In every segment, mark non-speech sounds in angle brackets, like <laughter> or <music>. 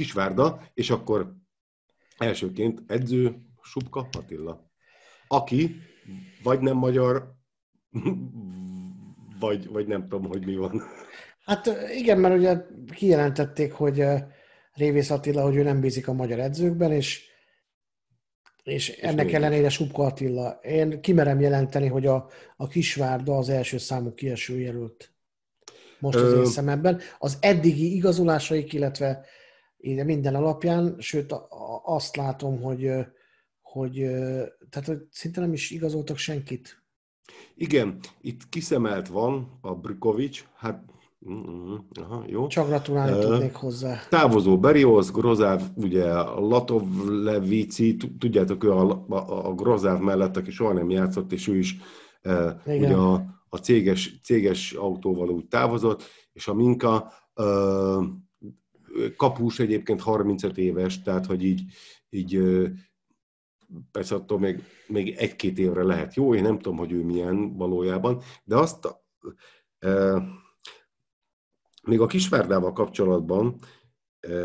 Kisvárda, és akkor elsőként edző Subka Attila, aki vagy nem magyar, <laughs> vagy, vagy nem tudom, hogy mi van. Hát igen, mert ugye kijelentették, hogy Révész Attila, hogy ő nem bízik a magyar edzőkben, és, és, és ennek ellenére Subka Attila. Én kimerem jelenteni, hogy a, a Kisvárda az első számú kieső jelölt most az Ö... én szememben. Az eddigi igazolásaik, illetve így minden alapján, sőt azt látom, hogy, hogy, tehát, hogy szinte nem is igazoltak senkit. Igen, itt kiszemelt van a Brükovics, hát Mm-hmm. Aha, jó. Csak gratulálni uh, tudnék hozzá. Távozó Berioz, Grozáv, ugye Latov Levici, tudjátok, ő a, a, a Grozáv mellett, aki soha nem játszott, és ő is uh, ugye a, a céges, céges autóval úgy távozott, és a Minka uh, kapus egyébként 35 éves, tehát hogy így, így persze attól még, még egy-két évre lehet jó, én nem tudom, hogy ő milyen valójában, de azt e, még a Kisvárdával kapcsolatban e,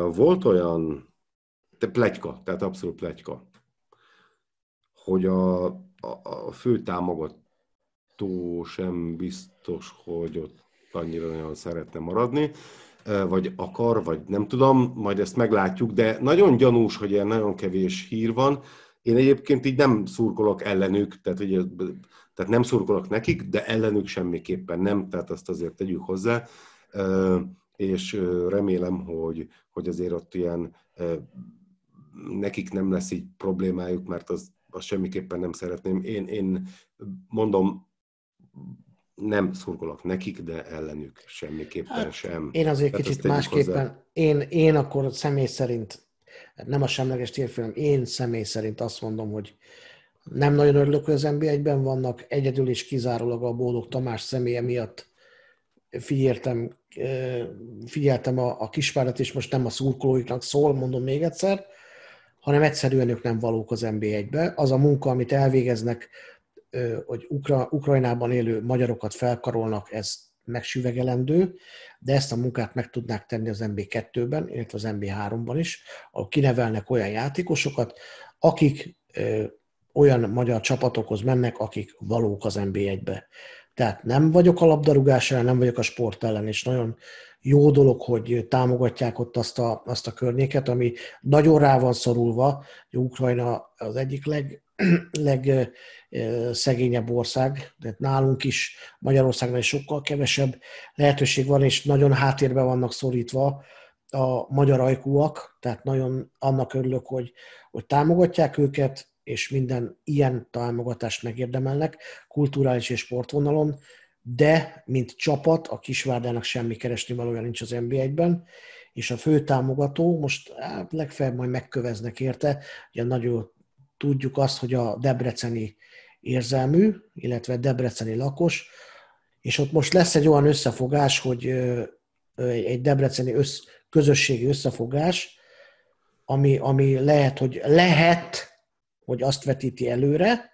volt olyan te plegyka, tehát abszolút plegyka, hogy a, a, a fő támogató sem biztos, hogy ott annyira nagyon szeretne maradni, vagy akar, vagy nem tudom, majd ezt meglátjuk, de nagyon gyanús, hogy ilyen nagyon kevés hír van. Én egyébként így nem szurkolok ellenük, tehát, ugye, tehát nem szurkolok nekik, de ellenük semmiképpen nem, tehát azt azért tegyük hozzá, és remélem, hogy, hogy azért ott ilyen nekik nem lesz így problémájuk, mert az, az semmiképpen nem szeretném. Én, én mondom, nem szurkolok nekik, de ellenük semmiképpen hát, sem. Én azért Tehát kicsit másképpen, én, én akkor személy szerint, nem a semleges térfélem, én személy szerint azt mondom, hogy nem nagyon örülök, hogy az NBA-ben vannak, egyedül is kizárólag a Boldog Tamás személye miatt figyeltem, figyeltem a, a kisvárat, és most nem a szurkolóiknak szól, mondom még egyszer, hanem egyszerűen ők nem valók az NBA-be. Az a munka, amit elvégeznek, hogy Ukra- Ukrajnában élő magyarokat felkarolnak, ez megsüvegelendő, de ezt a munkát meg tudnák tenni az MB2-ben, illetve az MB3-ban is, ahol kinevelnek olyan játékosokat, akik olyan magyar csapatokhoz mennek, akik valók az NB1-be. Tehát nem vagyok a labdarúgás ellen, nem vagyok a sport ellen, és nagyon jó dolog, hogy támogatják ott azt a, azt a környéket, ami nagyon rá van szorulva, hogy Ukrajna az egyik leg, legszegényebb ország, tehát nálunk is, Magyarországnál is sokkal kevesebb lehetőség van, és nagyon háttérbe vannak szorítva a magyar ajkúak, tehát nagyon annak örülök, hogy, hogy támogatják őket, és minden ilyen támogatást megérdemelnek, kulturális és sportvonalon, de mint csapat a Kisvárdának semmi keresni valója nincs az NB1-ben, és a fő támogató most hát, legfeljebb majd megköveznek érte, ugye nagyon tudjuk azt, hogy a debreceni érzelmű, illetve debreceni lakos, és ott most lesz egy olyan összefogás, hogy egy debreceni össz, közösségi összefogás, ami, ami lehet, hogy lehet, hogy azt vetíti előre,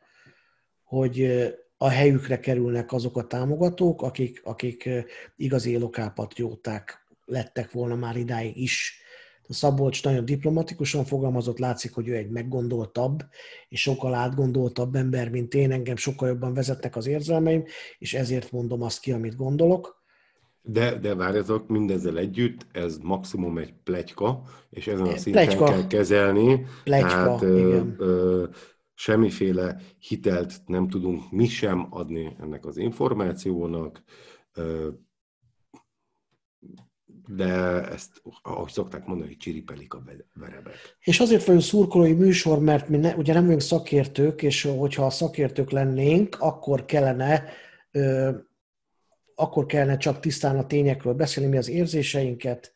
hogy a helyükre kerülnek azok a támogatók, akik, akik igazi lokápatrióták lettek volna már idáig is. Szabolcs nagyon diplomatikusan fogalmazott, látszik, hogy ő egy meggondoltabb, és sokkal átgondoltabb ember, mint én, engem sokkal jobban vezetnek az érzelmeim, és ezért mondom azt ki, amit gondolok. De, de várjatok, mindezzel együtt ez maximum egy plegyka, és ezen a szinten plegyka. kell kezelni. Plegyka, tehát, igen. Ö, ö, semmiféle hitelt nem tudunk mi sem adni ennek az információnak. Ö, de ezt, ahogy szokták mondani, csiripelik a verebet. És azért vagyunk szurkolói műsor, mert mi ne, ugye nem vagyunk szakértők, és hogyha szakértők lennénk, akkor kellene ö, akkor kellene csak tisztán a tényekről beszélni, mi az érzéseinket,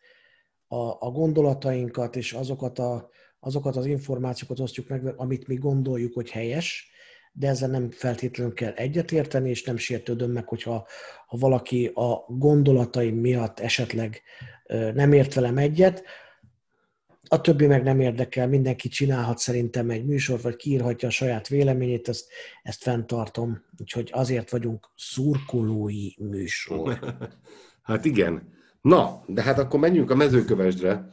a, a gondolatainkat, és azokat, a, azokat az információkat osztjuk meg, amit mi gondoljuk, hogy helyes de ezzel nem feltétlenül kell egyetérteni, és nem sértődöm meg, hogyha ha valaki a gondolatai miatt esetleg nem ért velem egyet, a többi meg nem érdekel, mindenki csinálhat szerintem egy műsort, vagy kiírhatja a saját véleményét, ezt, ezt fenntartom. Úgyhogy azért vagyunk szurkolói műsor. <laughs> Hát igen. Na, de hát akkor menjünk a mezőkövesdre,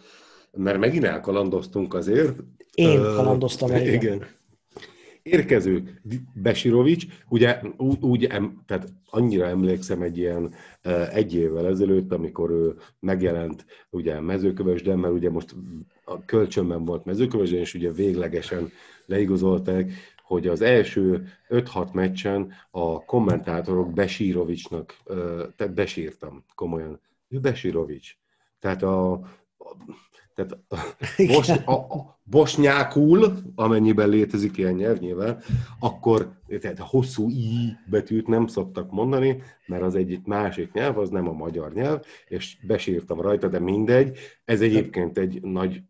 mert megint elkalandoztunk azért. Én kalandoztam el. Igen. igen érkező Besirovics, ugye úgy, em, tehát annyira emlékszem egy ilyen egy évvel ezelőtt, amikor ő megjelent ugye mezőkövesden, mert ugye most a kölcsönben volt mezőkövesden, és ugye véglegesen leigazolták, hogy az első 5-6 meccsen a kommentátorok Besirovicsnak, tehát besírtam komolyan. Ő Besirovics. Tehát a, tehát bos, a, a, bosnyákul, amennyiben létezik ilyen nyelv nyilván, akkor tehát a hosszú i betűt nem szoktak mondani, mert az egyik másik nyelv, az nem a magyar nyelv, és besírtam rajta, de mindegy. Ez egyébként egy nagy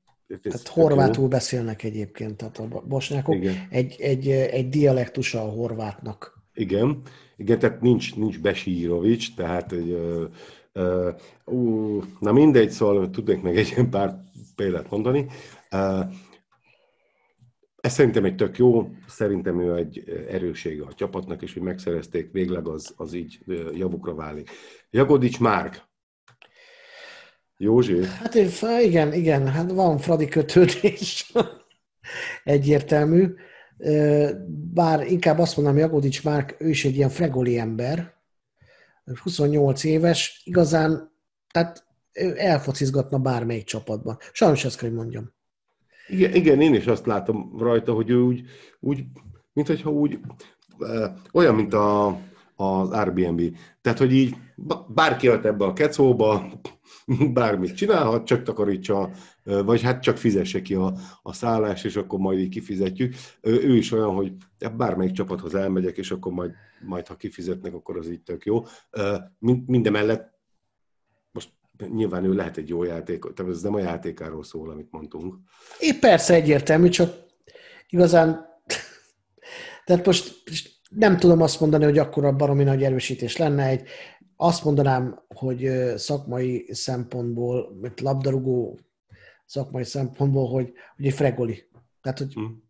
tehát horvátul beszélnek egyébként, tehát a bosnyákok. Igen. Egy, egy, egy dialektusa a horvátnak. Igen, igen, tehát nincs, nincs Besírovics, tehát egy, ö, ö, ú, na mindegy, szóval tudnék meg egy pár példát mondani. Ez szerintem egy tök jó, szerintem ő egy erősége a csapatnak, és hogy megszerezték, végleg az, az így javukra válik. Jagodics Márk, Józsi? Hát igen, igen, hát van Fradi kötődés, <laughs> egyértelmű. Bár inkább azt mondom, Jagodics Márk, ő is egy ilyen fregoli ember, 28 éves, igazán, tehát elfocizgatna bármelyik csapatban. Sajnos ezt kell, hogy mondjam. Igen, igen, én is azt látom rajta, hogy ő úgy, úgy mint hogyha úgy, olyan, mint a, az Airbnb. Tehát, hogy így bárki jött ebbe a kecóba, <laughs> bármit csinálhat, csak takarítsa, vagy hát csak fizesse ki a, a szállás, és akkor majd így kifizetjük. Ő, ő is olyan, hogy bármelyik csapathoz elmegyek, és akkor majd, majd ha kifizetnek, akkor az így tök jó. Mindemellett Nyilván ő lehet egy jó játék, tehát ez nem a játékáról szól, amit mondtunk. Épp persze egyértelmű, csak igazán tehát most nem tudom azt mondani, hogy akkor a baromi nagy erősítés lenne egy, azt mondanám, hogy szakmai szempontból, mint labdarúgó szakmai szempontból, hogy, hogy egy fregoli. Tehát, hogy hmm.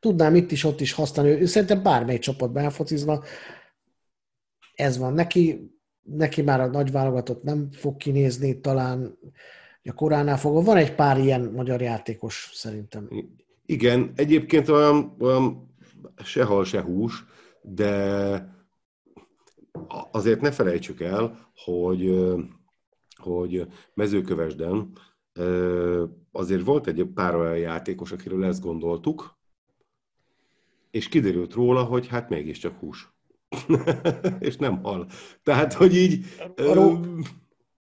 tudnám itt is, ott is használni. Ő szerintem bármely csapatban elfocizna. Ez van neki neki már a nagy válogatott nem fog kinézni, talán a koránál fogva. Van egy pár ilyen magyar játékos szerintem. Igen, egyébként olyan, olyan se hal, se hús, de azért ne felejtsük el, hogy, hogy mezőkövesden azért volt egy pár olyan játékos, akiről ezt gondoltuk, és kiderült róla, hogy hát mégiscsak hús. <laughs> és nem hal. Tehát, hogy így... Ró-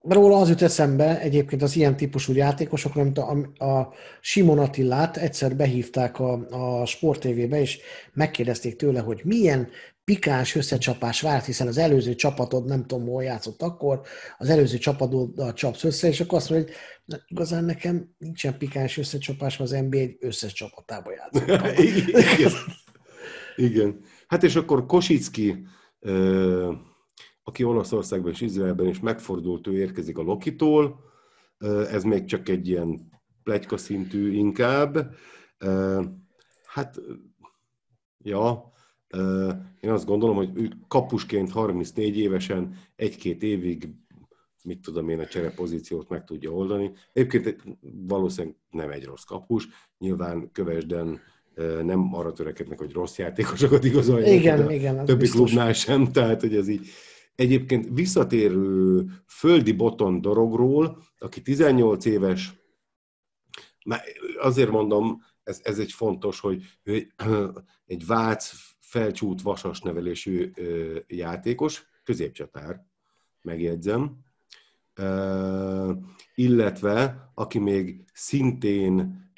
róla az jut eszembe egyébként az ilyen típusú játékosok, mint a, a Simon Attilát egyszer behívták a, a Sport TV-be, és megkérdezték tőle, hogy milyen pikáns összecsapás várt, hiszen az előző csapatod, nem tudom, hol játszott akkor, az előző a csapsz össze, és akkor azt mondja, hogy na, igazán nekem nincsen pikáns összecsapás, mert az NBA egy összes csapatába játszott. <laughs> Igen. Igen. Hát és akkor Kosicki, aki Olaszországban és Izraelben is megfordult, ő érkezik a Lokitól, ez még csak egy ilyen plegyka szintű inkább. Hát, ja, én azt gondolom, hogy ő kapusként 34 évesen egy-két évig mit tudom én, a pozíciót meg tudja oldani. Egyébként valószínűleg nem egy rossz kapus, nyilván Kövesden nem arra törekednek, hogy rossz játékosokat igazolják. Igen, a igen. Többi biztos. klubnál sem, tehát hogy ez így. Egyébként visszatérő földi boton dorogról, aki 18 éves, már azért mondom, ez, ez egy fontos, hogy <clears throat> egy vác felcsút vasas nevelésű játékos, középcsatár, megjegyzem, illetve aki még szintén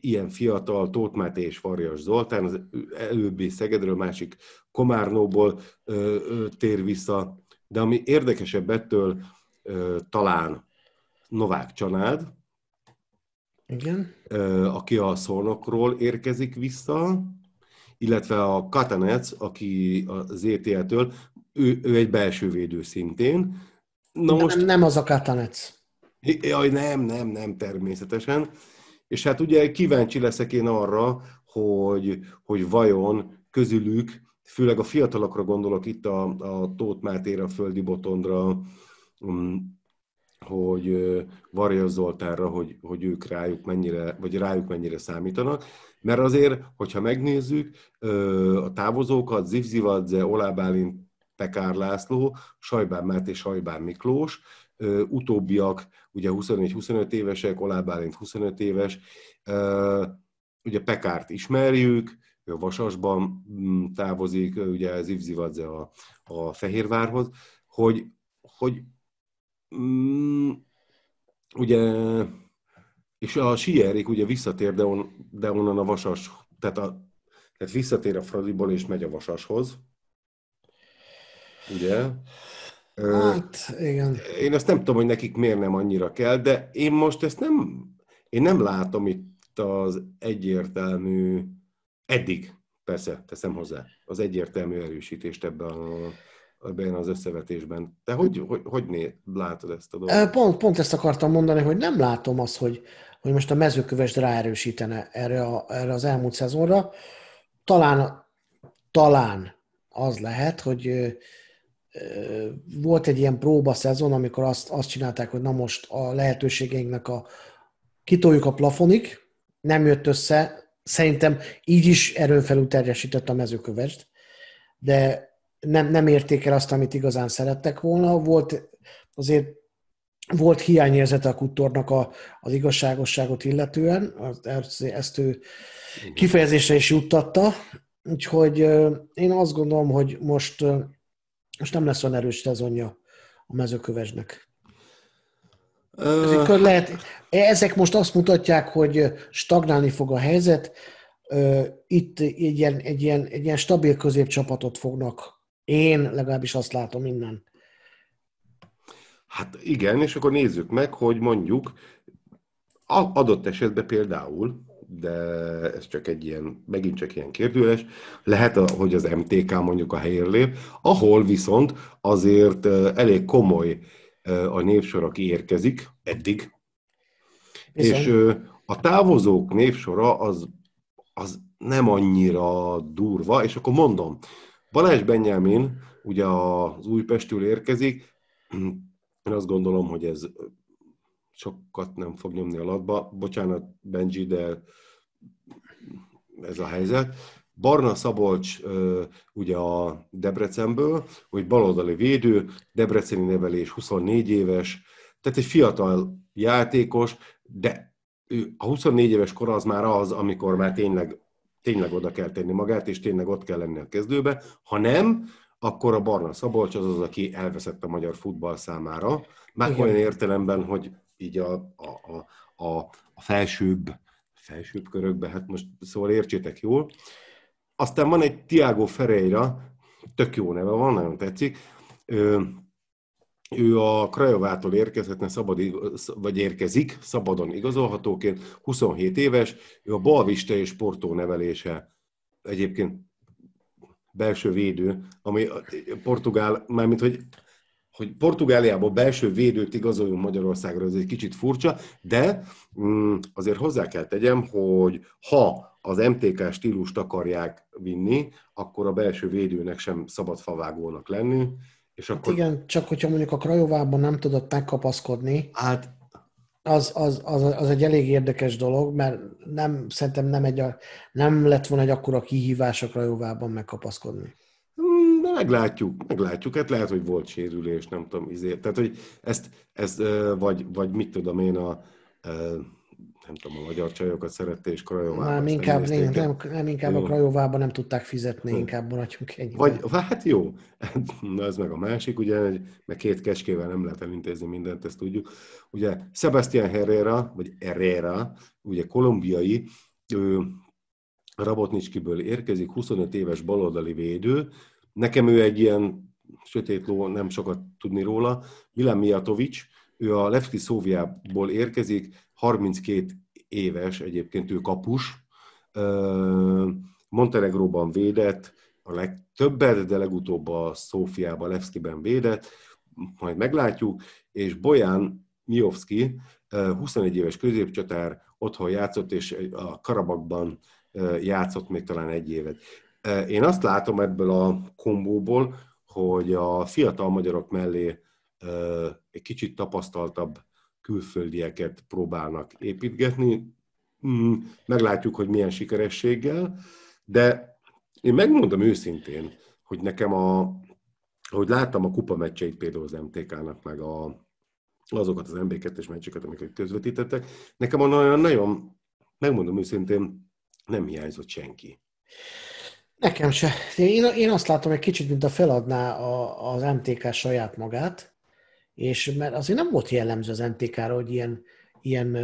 ilyen fiatal Tóth Máté és Farjas Zoltán, az előbbi Szegedről, másik Komárnóból tér vissza, de ami érdekesebb ettől talán Novák Csanád, igen. aki a Szolnokról érkezik vissza, illetve a Katanec, aki az ETL-től, ő, ő egy belső védő szintén. Na most... nem, nem az a Katanec. Jaj, nem, nem, nem, természetesen. És hát ugye kíváncsi leszek én arra, hogy, hogy vajon közülük, főleg a fiatalokra gondolok itt a, a Tóth Mátéra, a Földi Botondra, mm, hogy Varja Zoltánra, hogy, hogy ők rájuk mennyire, vagy rájuk mennyire számítanak. Mert azért, hogyha megnézzük, a távozókat Zivzivadze, Olá Bálint, Pekár László, Sajbán Máté, Sajbán Miklós, utóbbiak ugye 24-25 évesek, Olá Bálint 25 éves, ugye Pekárt ismerjük, ő a Vasasban mm, távozik, ugye Zivzivadze a, a Fehérvárhoz, hogy, hogy mm, ugye és a Sierik ugye visszatér, de, on, de onnan a Vasas, tehát, a, tehát visszatér a Fradiból és megy a Vasashoz. Ugye? Hát, igen. Én azt nem tudom, hogy nekik miért nem annyira kell, de én most ezt nem, én nem látom itt az egyértelmű, eddig persze, teszem hozzá, az egyértelmű erősítést ebben a ebben az összevetésben. Te hogy, hogy, hogy né, látod ezt a dolgot? Pont, pont ezt akartam mondani, hogy nem látom azt, hogy, hogy most a mezőköves ráerősítene erre, a, erre az elmúlt szezonra. Talán, talán az lehet, hogy volt egy ilyen próba szezon, amikor azt, azt csinálták, hogy na most a lehetőségeinknek a kitoljuk a plafonik, nem jött össze, szerintem így is erőn felül terjesített a mezőkövest, de nem, nem érték el azt, amit igazán szerettek volna. Volt azért volt hiányérzete a Kuttornak a, az igazságosságot illetően, az, ezt ő kifejezésre is juttatta, úgyhogy én azt gondolom, hogy most most nem lesz olyan erős szezonja a mezőkövesnek. Ö... lehet, e, ezek most azt mutatják, hogy stagnálni fog a helyzet. Itt egy ilyen, egy ilyen, egy ilyen stabil középcsapatot fognak. Én legalábbis azt látom innen. Hát igen, és akkor nézzük meg, hogy mondjuk adott esetben például de ez csak egy ilyen, megint csak ilyen kérdőes. Lehet, hogy az MTK mondjuk a helyér lép, ahol viszont azért elég komoly a névsor, aki érkezik eddig. Viszont. És a távozók névsora az, az nem annyira durva, és akkor mondom, Balázs Benjamin ugye az Újpestül érkezik, én azt gondolom, hogy ez sokat nem fog nyomni a latba. Bocsánat, Benji, de ez a helyzet. Barna Szabolcs ugye a Debrecenből, hogy baloldali védő, debreceni nevelés, 24 éves, tehát egy fiatal játékos, de ő, a 24 éves kor az már az, amikor már tényleg, tényleg oda kell tenni magát, és tényleg ott kell lenni a kezdőbe. Ha nem, akkor a Barna Szabolcs az az, aki elveszett a magyar futball számára. Már Igen. olyan értelemben, hogy így a, a, a, a felsőbb, felsőbb körökbe, hát most szóval értsétek jól. Aztán van egy Tiago Ferreira, tök jó neve van, nagyon tetszik. Ő, ő a Krajovától érkezhetne, szabad, vagy érkezik, szabadon igazolhatóként, 27 éves, ő a balviste és Portó nevelése. Egyébként belső védő, ami portugál, mármint hogy hogy Portugáliából belső védőt igazoljunk Magyarországra, ez egy kicsit furcsa, de mm, azért hozzá kell tegyem, hogy ha az MTK stílust akarják vinni, akkor a belső védőnek sem szabad favágónak lenni, és hát akkor... Hát igen, csak hogyha mondjuk a Krajovában nem tudott megkapaszkodni, hát... az, az, az, az, egy elég érdekes dolog, mert nem, szerintem nem, egy, nem lett volna egy akkora kihívás a Krajovában megkapaszkodni meglátjuk, meglátjuk. Hát lehet, hogy volt sérülés, nem tudom, izé. Tehát, hogy ezt, ezt vagy, vagy mit tudom én a, nem tudom, a magyar csajokat szerette, és Krajovában Már inkább, nem, nem, nem, inkább jó. a Krajovában nem tudták fizetni, hm. inkább maradjunk ennyi. Vagy, hát jó, <laughs> na ez meg a másik, ugye, mert két keskével nem lehet elintézni mindent, ezt tudjuk. Ugye Sebastian Herrera, vagy Herrera, ugye kolumbiai, ő Rabotnicskiből érkezik, 25 éves baloldali védő, Nekem ő egy ilyen sötét ló, nem sokat tudni róla. Milan Mijatovics, ő a Levski Szóviából érkezik, 32 éves egyébként, ő kapus. Montenegróban védett, a legtöbbet, de legutóbb a Szófiában, Levskiben védett, majd meglátjuk, és Bojan Miovski, 21 éves középcsatár, otthon játszott, és a Karabakban játszott még talán egy évet. Én azt látom ebből a kombóból, hogy a fiatal magyarok mellé egy kicsit tapasztaltabb külföldieket próbálnak építgetni. Mm, meglátjuk, hogy milyen sikerességgel, de én megmondom őszintén, hogy nekem a, hogy láttam a kupa meccseit például az MTK-nak, meg a, azokat az MB2-es meccseket, amiket közvetítettek, nekem a nagyon, nagyon, megmondom őszintén, nem hiányzott senki. Nekem se. Én, én azt látom hogy kicsit, mint a feladná a, az MTK saját magát, és mert azért nem volt jellemző az MTK-ra, hogy ilyen, ilyen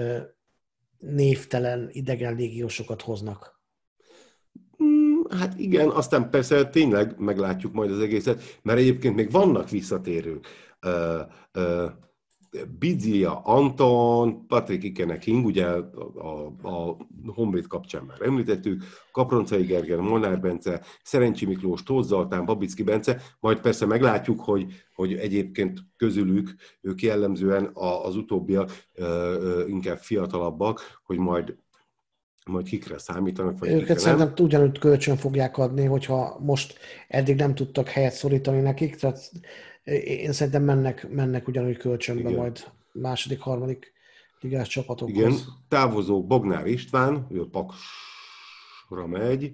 névtelen idegen légiósokat hoznak. Mm, hát igen, aztán persze tényleg meglátjuk majd az egészet, mert egyébként még vannak visszatérő Bidia Anton, Patrik Ikene ing, ugye a, a, a Honvéd kapcsán már említettük, Kaproncai Gergen, Molnár Bence, Szerencsi Miklós, Tóth Zoltán, Babicki Bence, majd persze meglátjuk, hogy, hogy egyébként közülük ők jellemzően a, az utóbbiak inkább fiatalabbak, hogy majd majd kikre számítanak, vagy Őket kikre szerintem nem. ugyanúgy kölcsön fogják adni, hogyha most eddig nem tudtak helyet szorítani nekik, tehát én szerintem mennek, mennek ugyanúgy kölcsönbe Igen. majd második, harmadik ligás csapatokhoz. Igen, távozó Bognár István, ő a Paksra megy.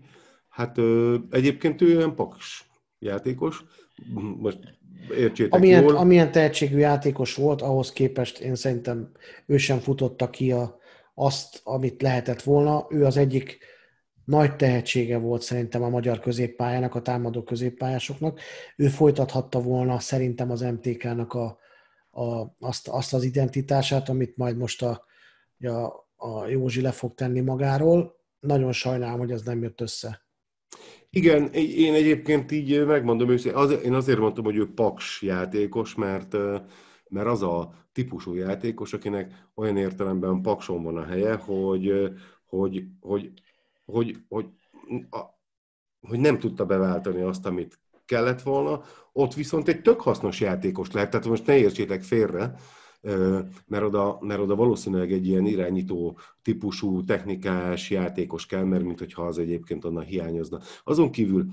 Hát ö, egyébként ő olyan Paks játékos. Most értsétek amilyen, jól. Amilyen tehetségű játékos volt, ahhoz képest én szerintem ő sem futotta ki a, azt, amit lehetett volna. Ő az egyik nagy tehetsége volt szerintem a magyar középpályának, a támadó középpályásoknak. Ő folytathatta volna szerintem az MTK-nak a, a, azt, azt az identitását, amit majd most a, a, a Józsi le fog tenni magáról. Nagyon sajnálom, hogy ez nem jött össze. Igen, én egyébként így megmondom őszintén, az, én azért mondtam, hogy ő paks játékos, mert, mert az a típusú játékos, akinek olyan értelemben pakson van a helye, hogy, hogy, hogy hogy, hogy, a, hogy nem tudta beváltani azt, amit kellett volna, ott viszont egy tök hasznos játékos lehet, tehát most ne értsétek félre, mert oda, mert oda valószínűleg egy ilyen irányító típusú, technikás játékos kell, mert mint hogyha az egyébként onnan hiányozna. Azon kívül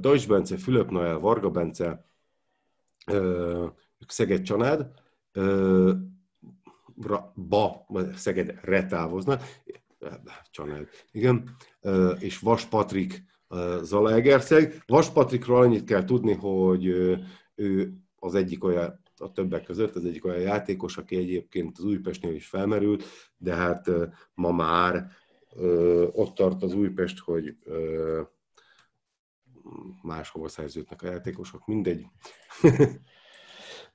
Dajs Bence, Fülöp Noel, Varga Bence, Szeged Csanád, ba, Szegedre távoznak igen, és Vas Patrik Zalaegerszeg. Vas Patrikról annyit kell tudni, hogy ő az egyik olyan, a többek között az egyik olyan játékos, aki egyébként az Újpestnél is felmerült, de hát ma már ott tart az Újpest, hogy máshova szerződnek a játékosok, mindegy. <laughs>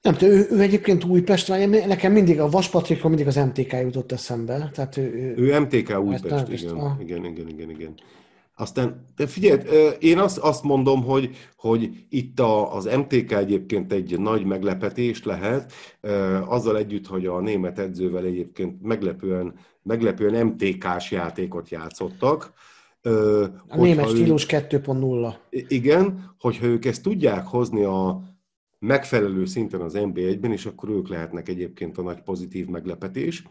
Nem tudom, ő, ő egyébként Újpest, nekem mindig a Vaspatrikról mindig az MTK jutott eszembe. Tehát ő, ő MTK Újpest, igen, ah. igen, igen, igen, igen. Aztán, de figyelj, én azt, azt mondom, hogy, hogy itt a, az MTK egyébként egy nagy meglepetés lehet, azzal együtt, hogy a német edzővel egyébként meglepően, meglepően MTK-s játékot játszottak. A német stílus 2.0. Igen, hogyha ők ezt tudják hozni a, megfelelő szinten az NB1-ben, és akkor ők lehetnek egyébként a nagy pozitív meglepetés.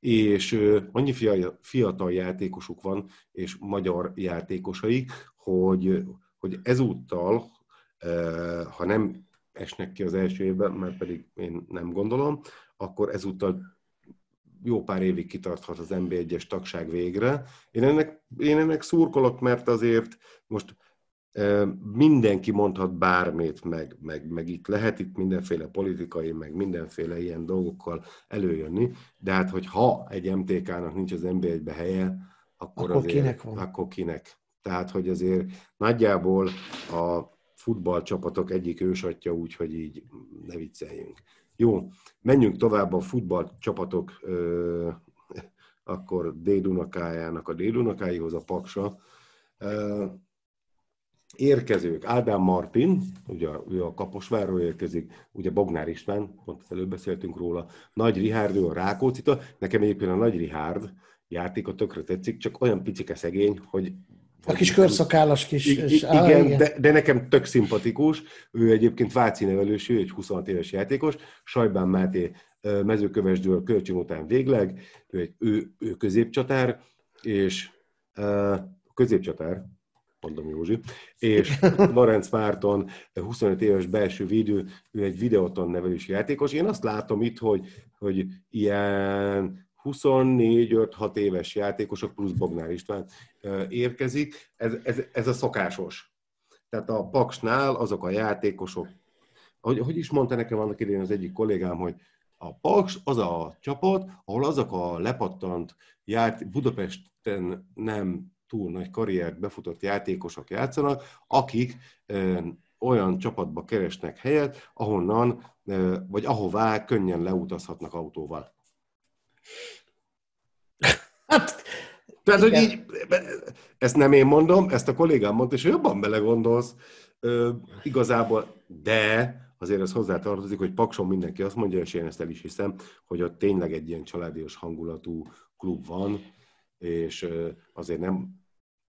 És annyi fiatal játékosuk van, és magyar játékosaik, hogy, hogy ezúttal, ha nem esnek ki az első évben, mert pedig én nem gondolom, akkor ezúttal jó pár évig kitarthat az NB1-es tagság végre. Én ennek, én ennek szurkolok, mert azért most mindenki mondhat bármit, meg, meg, meg itt lehet itt mindenféle politikai, meg mindenféle ilyen dolgokkal előjönni, de hát, hogy ha egy MTK-nak nincs az NB1-be helye, akkor, akkor azért, kinek van? Akkor kinek. Tehát, hogy azért nagyjából a futballcsapatok egyik ősatja úgy, hogy így ne vicceljünk. Jó, menjünk tovább a futballcsapatok ö, akkor dédunakájának a dédunakáihoz a Paksa. Ö, érkezők, Ádám Martin, ugye ő a Kaposvárról érkezik, ugye Bognár István, pont az előbb beszéltünk róla, Nagy Rihárd, ő a Rákócita, nekem egyébként a Nagy Rihárd játéka tökre tetszik, csak olyan picike szegény, hogy a kis körszakállas kis... I- igen, áll, igen. De, de nekem tök szimpatikus. Ő egyébként Váci ő egy 26 éves játékos. Sajbán Máté mezőkövesdől kölcsön után végleg. Ő, egy, ő, ő középcsatár, és uh, középcsatár, mondom Józsi, és Lorenz Márton, 25 éves belső védő, ő egy videoton nevelési játékos. Én azt látom itt, hogy, hogy ilyen 24-5-6 éves játékosok plusz Bognár István érkezik. Ez, ez, ez a szokásos. Tehát a Paksnál azok a játékosok, hogy, hogy is mondta nekem annak idején az egyik kollégám, hogy a Paks az a csapat, ahol azok a lepattant ját, Budapesten nem túl nagy karriert befutott játékosok játszanak, akik olyan csapatba keresnek helyet, ahonnan vagy ahová könnyen leutazhatnak autóval. Hát, Tehát, hogy így, ezt nem én mondom, ezt a kollégám mondta, és jobban belegondolsz, igazából, de azért ez hozzátartozik, hogy Pakson mindenki azt mondja, és én ezt el is hiszem, hogy ott tényleg egy ilyen családios hangulatú klub van, és azért nem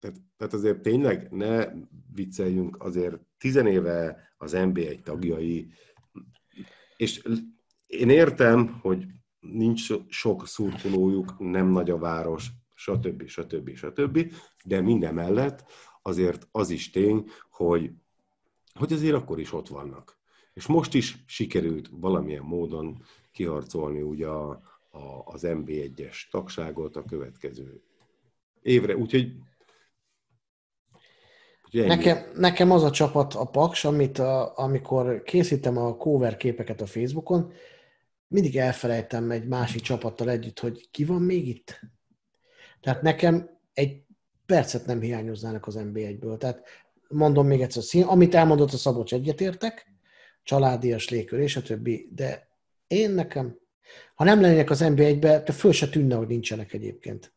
tehát, tehát azért tényleg ne vicceljünk, azért tizenéve az NB1 tagjai, és én értem, hogy nincs sok szurkolójuk, nem nagy a város, stb. stb. stb. De minden mellett azért az is tény, hogy, hogy azért akkor is ott vannak. És most is sikerült valamilyen módon kiharcolni ugye a, a, az MB1-es tagságot a következő évre. Úgyhogy Nekem, nekem az a csapat a Paks, amit a, amikor készítem a cover képeket a Facebookon, mindig elfelejtem egy másik csapattal együtt, hogy ki van még itt. Tehát nekem egy percet nem hiányoznának az NB1-ből. Tehát mondom még egyszer, szín, amit elmondott a Szabocs egyetértek, családias légkör és a többi, de én nekem, ha nem lennének az NB1-be, te föl se tűnne, hogy nincsenek egyébként.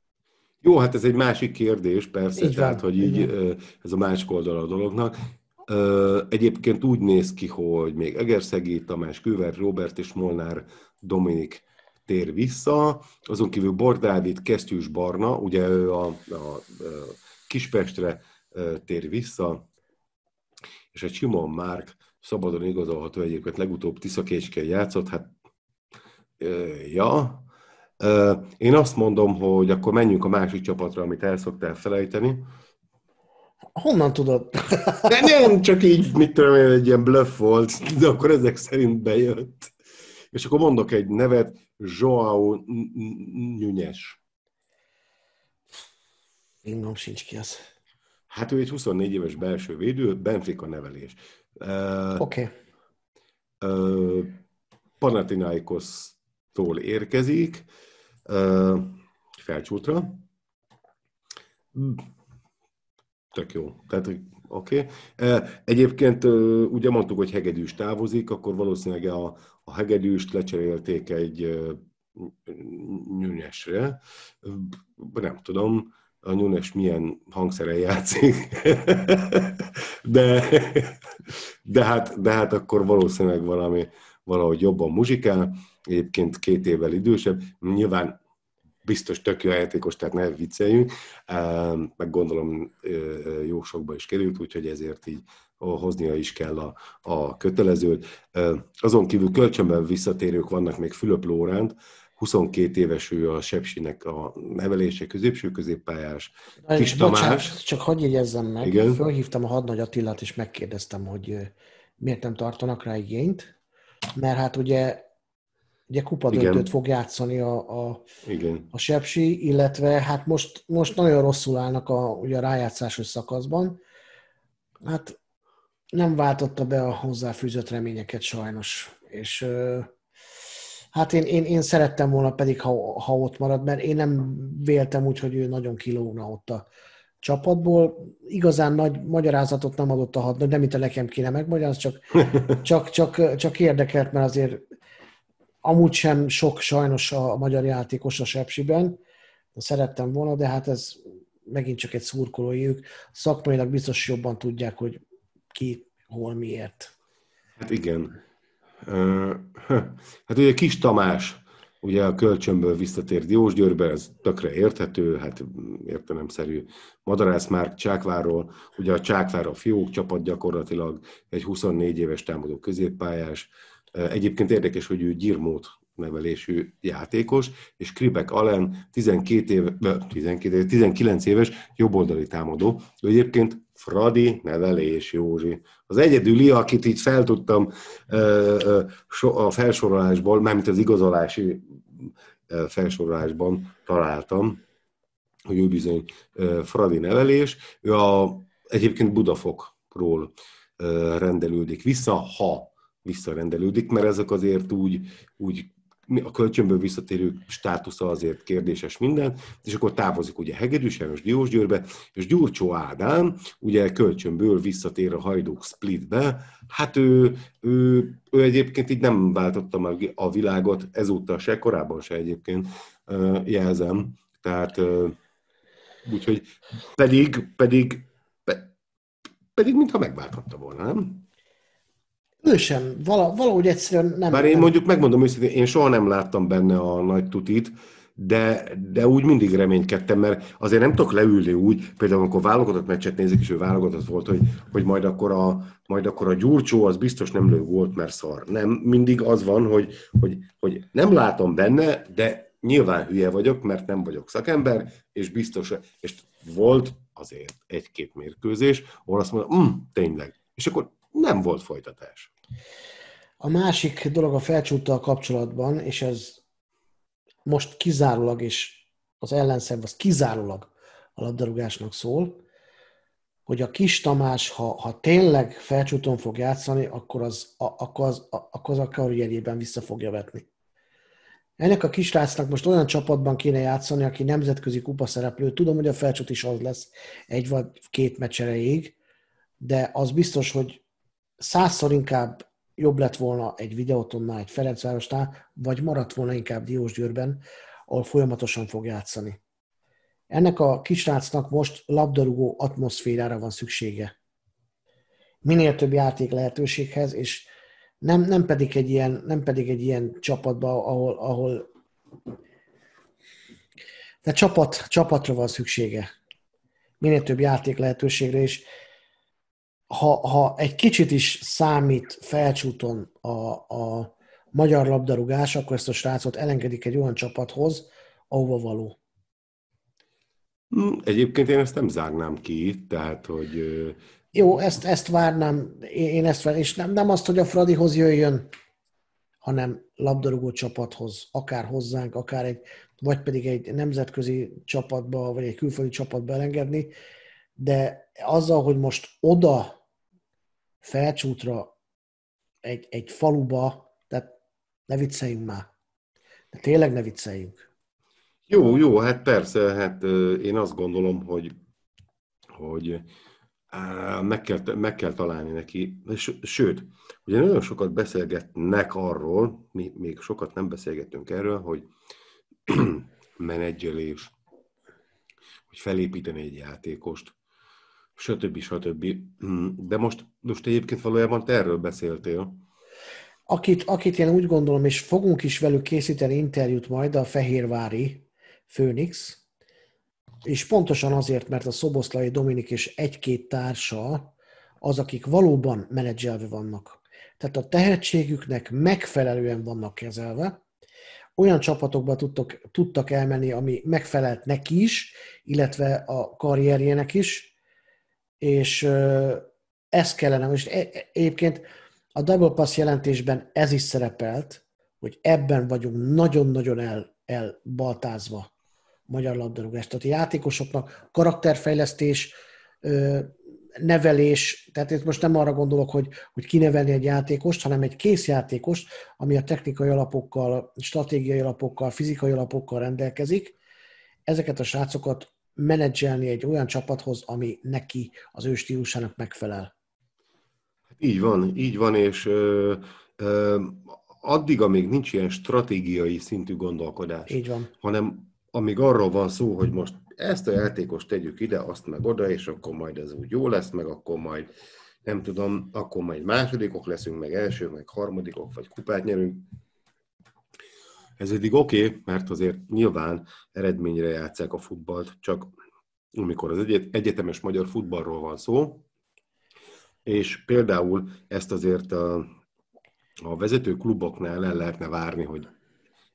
Jó, hát ez egy másik kérdés, persze, így tehát, van, hogy így, így ez a másik oldala a dolognak. Egyébként úgy néz ki, hogy még Egerszegi, Tamás Kőver, Robert és Molnár Dominik tér vissza, azon kívül Bordávid, Kesztyűs Barna, ugye ő a, a, a Kispestre tér vissza, és egy Simon Márk szabadon igazolható egyébként legutóbb Tiszakécskén játszott, hát ja, én azt mondom, hogy akkor menjünk a másik csapatra, amit el szoktál felejteni. Honnan tudod? De nem, csak így, mit tudom én, egy ilyen bluff volt, de akkor ezek szerint bejött. És akkor mondok egy nevet, Joao Nyünyes. Ingom sincs ki az. Hát ő egy 24 éves belső védő, Benfica nevelés. Oké. Okay. Uh, Panathinaikos tól érkezik felcsútra. Tök jó. Tehát, oké. Okay. Egyébként ugye mondtuk, hogy hegedűs távozik, akkor valószínűleg a, a hegedűst lecserélték egy nyúnyesre. Nem tudom, a nyúnes milyen hangszeren játszik, <laughs> de, de, hát, de hát akkor valószínűleg valami valahogy jobban muzsikál egyébként két évvel idősebb, nyilván biztos tök jó játékos, tehát ne vicceljünk, meg gondolom jó sokba is került, úgyhogy ezért így hoznia is kell a, a kötelezőt. Azon kívül kölcsönben visszatérők vannak még Fülöp Lóránt, 22 éves ő a Sepsinek a nevelése, középső középpályás. Kis Bocsánat, Tamás. csak hagyj jegyezzem meg, Igen? fölhívtam a Hadnagy Attilát, és megkérdeztem, hogy miért nem tartanak rá igényt, mert hát ugye ugye kupadöntőt fog játszani a, a, Igen. a Sepsi, illetve hát most, most nagyon rosszul állnak a, ugye a rájátszásos szakaszban. Hát nem váltotta be a hozzáfűzött reményeket sajnos, és hát én, én, én szerettem volna pedig, ha, ha ott marad, mert én nem véltem úgy, hogy ő nagyon kilógna ott a csapatból. Igazán nagy magyarázatot nem adott a hadnagy, nem itt a nekem kéne megmagyarázni, csak, <laughs> csak, csak, csak érdekelt, mert azért Amúgy sem sok sajnos a magyar játékos a Sepsiben, szerettem volna, de hát ez megint csak egy szurkolói ők. Szakmailag biztos jobban tudják, hogy ki, hol, miért. Hát igen. Hát ugye Kis Tamás, ugye a kölcsönből visszatért Diósgyőrbe, ez tökre érthető, hát értelemszerű madarász már Csákváról, ugye a Csákvár a fiók csapat gyakorlatilag, egy 24 éves támadó középpályás, Egyébként érdekes, hogy ő gyirmót nevelésű játékos, és Kribek Allen 12 év, 12 év, 19 éves jobboldali támadó. Ő egyébként Fradi nevelés, Józsi. Az egyedüli, akit így fel tudtam a felsorolásból, mármint az igazolási felsorolásban találtam, hogy ő bizony Fradi nevelés. Ő a, egyébként Budafokról rendelődik vissza, ha visszarendelődik, mert ezek azért úgy, úgy a kölcsönből visszatérő státusza azért kérdéses minden, és akkor távozik ugye Hegedűs János Diósgyőrbe, és Gyurcsó Ádám ugye kölcsönből visszatér a hajdók splitbe, hát ő, ő, ő egyébként így nem váltotta meg a világot ezúttal se, korábban se egyébként jelzem, tehát úgyhogy pedig, pedig, pedig mintha megválthatta volna, nem? Ő sem. Vala, valahogy egyszerűen nem. Bár én nem. mondjuk megmondom őszintén, én soha nem láttam benne a nagy tutit, de, de úgy mindig reménykedtem, mert azért nem tudok leülni úgy, például amikor válogatott meccset nézik, és ő válogatott volt, hogy, hogy majd, akkor a, majd akkor a gyurcsó az biztos nem lő volt, mert szar. Nem, mindig az van, hogy, hogy, hogy nem látom benne, de nyilván hülye vagyok, mert nem vagyok szakember, és biztos, és volt azért egy-két mérkőzés, ahol azt mondom, mm, tényleg, és akkor nem volt folytatás. A másik dolog a felcsúttal kapcsolatban, és ez most kizárólag, is az ellenszerv az kizárólag a labdarúgásnak szól, hogy a kis Tamás, ha, ha tényleg felcsúton fog játszani, akkor az, a, akkor az, a, akkor az a karrierjében vissza fogja vetni. Ennek a kisrácnak most olyan csapatban kéne játszani, aki nemzetközi kupa szereplő. Tudom, hogy a felcsút is az lesz egy vagy két meccsereig, de az biztos, hogy százszor inkább jobb lett volna egy videótonnál, egy Ferencvárosnál, vagy maradt volna inkább Diósgyőrben, ahol folyamatosan fog játszani. Ennek a kisrácnak most labdarúgó atmoszférára van szüksége. Minél több játék lehetőséghez, és nem, nem, pedig, egy ilyen, nem pedig egy ilyen csapatba, ahol, ahol de csapat, csapatra van szüksége. Minél több játék lehetőségre, és ha, ha egy kicsit is számít felcsúton a, a magyar labdarúgás, akkor ezt a srácot elengedik egy olyan csapathoz, ahova való. Hmm, egyébként én ezt nem zárnám ki tehát hogy... Jó, ezt, ezt várnám, én ezt várnám, és nem, nem azt, hogy a Fradihoz jöjjön, hanem labdarúgó csapathoz, akár hozzánk, akár egy, vagy pedig egy nemzetközi csapatba, vagy egy külföldi csapatba elengedni, de azzal, hogy most oda felcsútra egy, egy faluba, tehát ne vicceljünk már. De tényleg ne vicceljünk. Jó, jó, hát persze, hát én azt gondolom, hogy, hogy meg, kell, meg kell találni neki. Sőt, ugye nagyon sokat beszélgetnek arról, mi még sokat nem beszélgettünk erről, hogy <clears throat> menedzselés, hogy felépíteni egy játékost, stb. stb. Mm, de most, most egyébként valójában te erről beszéltél. Akit, akit én úgy gondolom, és fogunk is velük készíteni interjút majd, a Fehérvári Főnix, és pontosan azért, mert a Szoboszlai Dominik és egy-két társa az, akik valóban menedzselve vannak. Tehát a tehetségüknek megfelelően vannak kezelve, olyan csapatokba tudtak, tudtak elmenni, ami megfelelt neki is, illetve a karrierjének is, és ez kellene. Most e, e, egyébként a double pass jelentésben ez is szerepelt, hogy ebben vagyunk nagyon-nagyon el, elbaltázva magyar labdarúgás. Tehát a játékosoknak karakterfejlesztés, nevelés, tehát itt most nem arra gondolok, hogy, hogy kinevelni egy játékost, hanem egy kész játékost, ami a technikai alapokkal, stratégiai alapokkal, fizikai alapokkal rendelkezik. Ezeket a srácokat menedzselni egy olyan csapathoz, ami neki az ő stílusának megfelel. Hát így van, így van, és ö, ö, addig, amíg nincs ilyen stratégiai szintű gondolkodás, így van. hanem amíg arról van szó, hogy most ezt a játékost tegyük ide, azt meg oda, és akkor majd ez úgy jó lesz, meg akkor majd, nem tudom, akkor majd másodikok leszünk, meg első, meg harmadikok, vagy kupát nyerünk. Ez eddig oké, okay, mert azért nyilván eredményre játszák a futballt, csak amikor az egyet, egyetemes magyar futballról van szó, és például ezt azért a, a vezető kluboknál el lehetne várni, hogy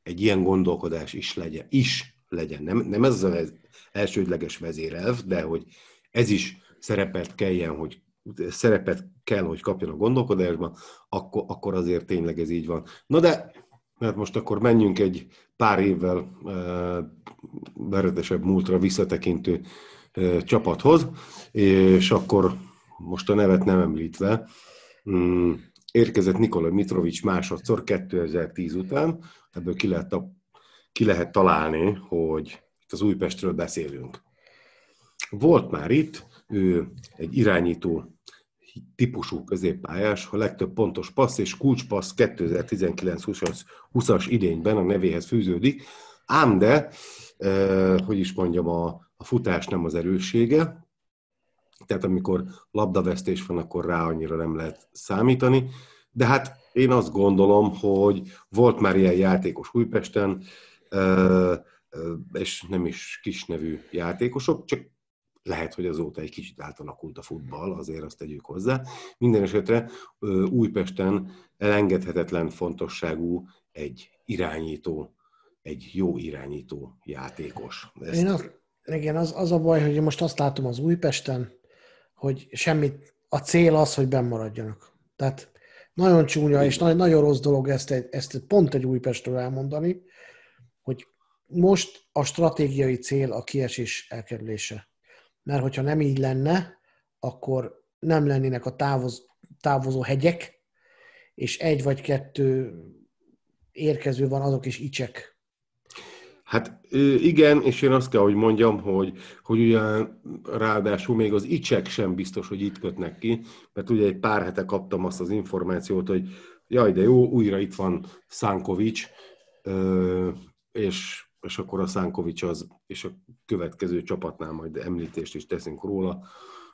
egy ilyen gondolkodás is legyen, is legyen. Nem, nem ez az elsődleges vezérelv, de hogy ez is szerepet kelljen, hogy szerepet kell, hogy kapjon a gondolkodásban, akkor, akkor azért tényleg ez így van. Na de mert most akkor menjünk egy pár évvel eh, veretesebb múltra visszatekintő eh, csapathoz, és akkor most a nevet nem említve, mm, érkezett Nikola Mitrovics másodszor 2010 után, ebből ki lehet, a, ki lehet találni, hogy itt az Újpestről beszélünk. Volt már itt, ő egy irányító típusú középpályás, a legtöbb pontos passz és kulcspassz 2019-20-as idényben a nevéhez fűződik, ám de, eh, hogy is mondjam, a, a futás nem az erőssége, tehát amikor labdavesztés van, akkor rá annyira nem lehet számítani, de hát én azt gondolom, hogy volt már ilyen játékos Újpesten, eh, és nem is kisnevű játékosok, csak lehet, hogy azóta egy kicsit átalakult a futball, azért azt tegyük hozzá. Minden esetre Újpesten elengedhetetlen fontosságú egy irányító, egy jó irányító játékos. Ezt... Én az, igen, az, az a baj, hogy most azt látom az Újpesten, hogy semmit, a cél az, hogy benmaradjanak. Tehát nagyon csúnya és nagyon, nagyon rossz dolog ezt, egy, ezt pont egy Újpestről elmondani, hogy most a stratégiai cél a kiesés elkerülése mert hogyha nem így lenne, akkor nem lennének a távoz, távozó hegyek, és egy vagy kettő érkező van, azok is icsek. Hát igen, és én azt kell, hogy mondjam, hogy, hogy ugye ráadásul még az icsek sem biztos, hogy itt kötnek ki, mert ugye egy pár hete kaptam azt az információt, hogy jaj, de jó, újra itt van Szánkovics, és és akkor a Szánkovics az, és a következő csapatnál majd említést is teszünk róla,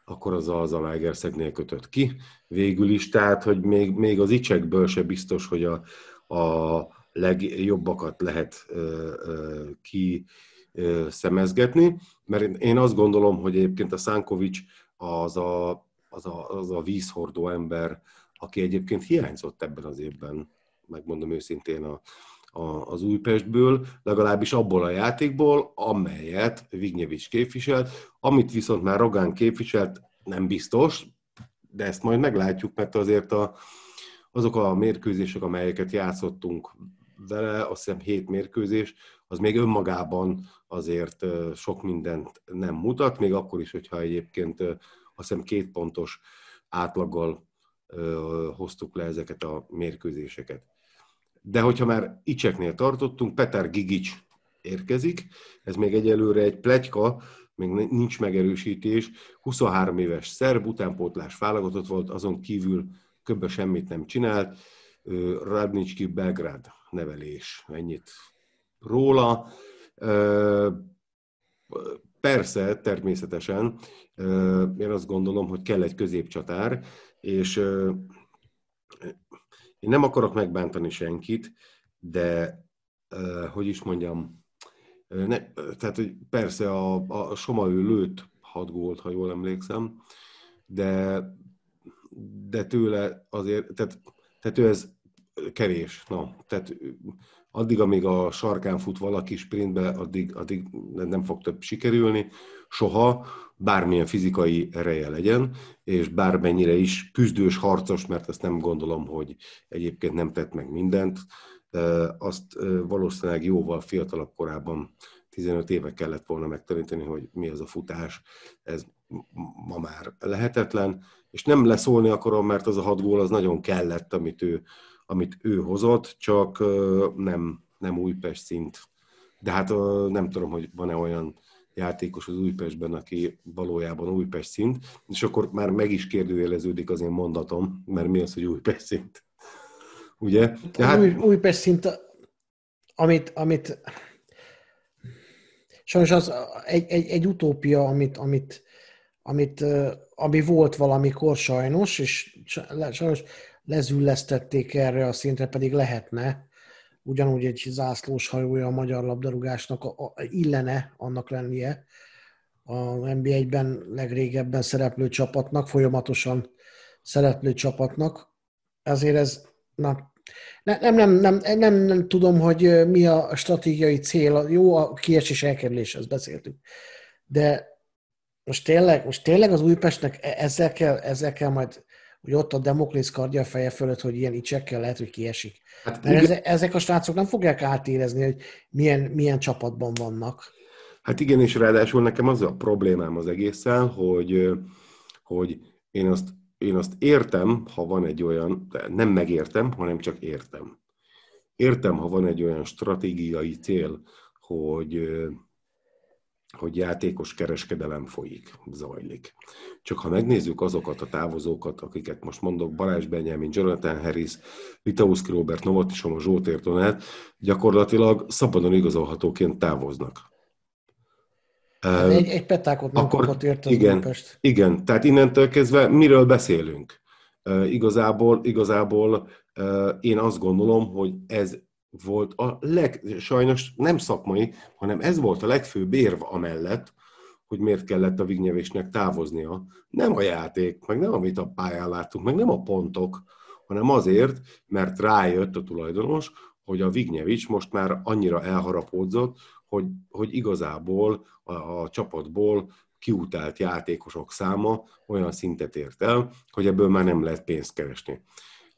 akkor az az a Lágerszegnél kötött ki végül is, tehát hogy még, még az icsekből se biztos, hogy a, a legjobbakat lehet ö, ö, ki ö, szemezgetni, mert én azt gondolom, hogy egyébként a Szánkovics az a, az a, az a vízhordó ember, aki egyébként hiányzott ebben az évben, megmondom őszintén a, az Újpestből, legalábbis abból a játékból, amelyet Vignyevics képviselt, amit viszont már Rogán képviselt, nem biztos, de ezt majd meglátjuk, mert azért a, azok a mérkőzések, amelyeket játszottunk vele, azt hiszem hét mérkőzés, az még önmagában azért sok mindent nem mutat, még akkor is, hogyha egyébként azt hiszem két pontos átlaggal hoztuk le ezeket a mérkőzéseket. De hogyha már icseknél tartottunk, Peter Gigics érkezik, ez még egyelőre egy pletyka, még nincs megerősítés, 23 éves szerb, utánpótlás válogatott volt, azon kívül köbben semmit nem csinált, Radnicki Belgrád nevelés, ennyit róla. Persze, természetesen, én azt gondolom, hogy kell egy középcsatár, és én nem akarok megbántani senkit, de uh, hogy is mondjam, ne, tehát hogy persze a, a Soma ő lőtt hat gólt, ha jól emlékszem, de, de tőle azért, tehát, tehát ő ez kevés. Na, tehát addig, amíg a sarkán fut valaki sprintbe, addig, addig nem fog több sikerülni soha bármilyen fizikai ereje legyen, és bármennyire is küzdős, harcos, mert azt nem gondolom, hogy egyébként nem tett meg mindent, azt valószínűleg jóval fiatalabb korában 15 éve kellett volna megtanítani, hogy mi az a futás, ez ma már lehetetlen, és nem leszólni akarom, mert az a hat gól az nagyon kellett, amit ő, amit ő hozott, csak nem, nem Újpest szint. De hát nem tudom, hogy van-e olyan játékos az Újpestben, aki valójában Újpest szint, és akkor már meg is kérdőjeleződik az én mondatom, mert mi az, hogy Újpest szint? <laughs> Ugye? De hát... Új, Újpest szint, amit, amit sajnos az egy, egy, egy utópia, amit, amit, amit, ami volt valamikor sajnos, és sajnos lezüllesztették erre a szintre, pedig lehetne, ugyanúgy egy zászlós hajója a magyar labdarúgásnak a, a, illene annak lennie a NB1-ben legrégebben szereplő csapatnak, folyamatosan szereplő csapatnak. Ezért ez na, nem, nem, nem, nem, nem, nem tudom, hogy mi a stratégiai cél. Jó, a kiesés ezt beszéltük. De most tényleg, most tényleg az Újpestnek e-, ezzel kell, ezzel kell majd hogy ott a Demoklész kardja a feje fölött, hogy ilyen icsekkel lehet, hogy kiesik. Hát, Mert ugye... ezek a srácok nem fogják átérezni, hogy milyen, milyen csapatban vannak. Hát igen, és ráadásul nekem az a problémám az egészen, hogy, hogy én, azt, én azt értem, ha van egy olyan, nem megértem, hanem csak értem. Értem, ha van egy olyan stratégiai cél, hogy hogy játékos kereskedelem folyik, zajlik. Csak ha megnézzük azokat a távozókat, akiket most mondok, Balázs Benjamin, Jonathan Harris, Vitauszki Robert, a Zsótér Donát, gyakorlatilag szabadon igazolhatóként távoznak. Hát egy, egy petákot nem akkor, kapott érte igen, Budapest. Igen, tehát innentől kezdve miről beszélünk? Igazából, igazából én azt gondolom, hogy ez volt a leg, sajnos nem szakmai, hanem ez volt a legfőbb érv amellett, hogy miért kellett a vignyevésnek távoznia. Nem a játék, meg nem amit a pályán láttuk, meg nem a pontok, hanem azért, mert rájött a tulajdonos, hogy a Vignyevics most már annyira elharapódzott, hogy, hogy igazából a, a csapatból kiutált játékosok száma olyan szintet ért el, hogy ebből már nem lehet pénzt keresni.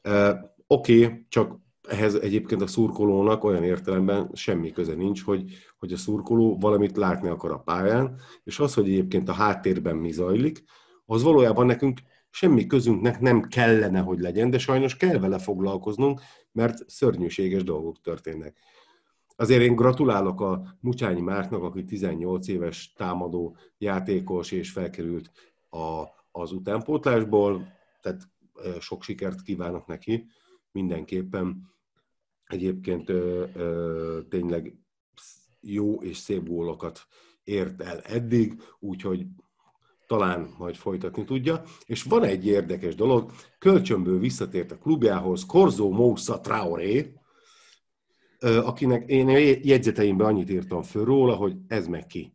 E, Oké, okay, csak ehhez egyébként a szurkolónak olyan értelemben semmi köze nincs, hogy, hogy a szurkoló valamit látni akar a pályán, és az, hogy egyébként a háttérben mi zajlik, az valójában nekünk semmi közünknek nem kellene, hogy legyen, de sajnos kell vele foglalkoznunk, mert szörnyűséges dolgok történnek. Azért én gratulálok a Mucsányi Márknak, aki 18 éves támadó játékos, és felkerült a, az utánpótlásból, tehát eh, sok sikert kívánok neki mindenképpen egyébként ö, ö, tényleg jó és szép gólokat ért el eddig, úgyhogy talán majd folytatni tudja. És van egy érdekes dolog, kölcsönből visszatért a klubjához Korzó Moussa Traoré, akinek én jegyzeteimben annyit írtam föl róla, hogy ez meg ki.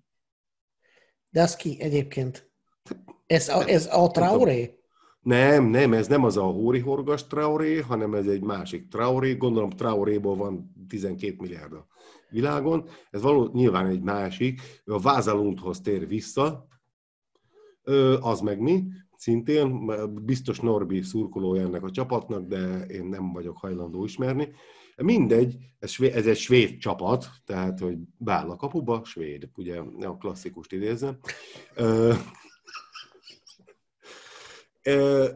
De az ki egyébként? Hát, ez a, ez a Traoré? Nem, nem, ez nem az a Hóri Horgas Traoré, hanem ez egy másik Traoré, gondolom Traoréból van 12 milliárd a világon, ez való, nyilván egy másik, a Vázalundhoz tér vissza, az meg mi, szintén, biztos Norbi szurkolója ennek a csapatnak, de én nem vagyok hajlandó ismerni. Mindegy, ez, svéd, ez egy svéd csapat, tehát, hogy beáll a kapuba, svéd, ugye, a klasszikust idézem.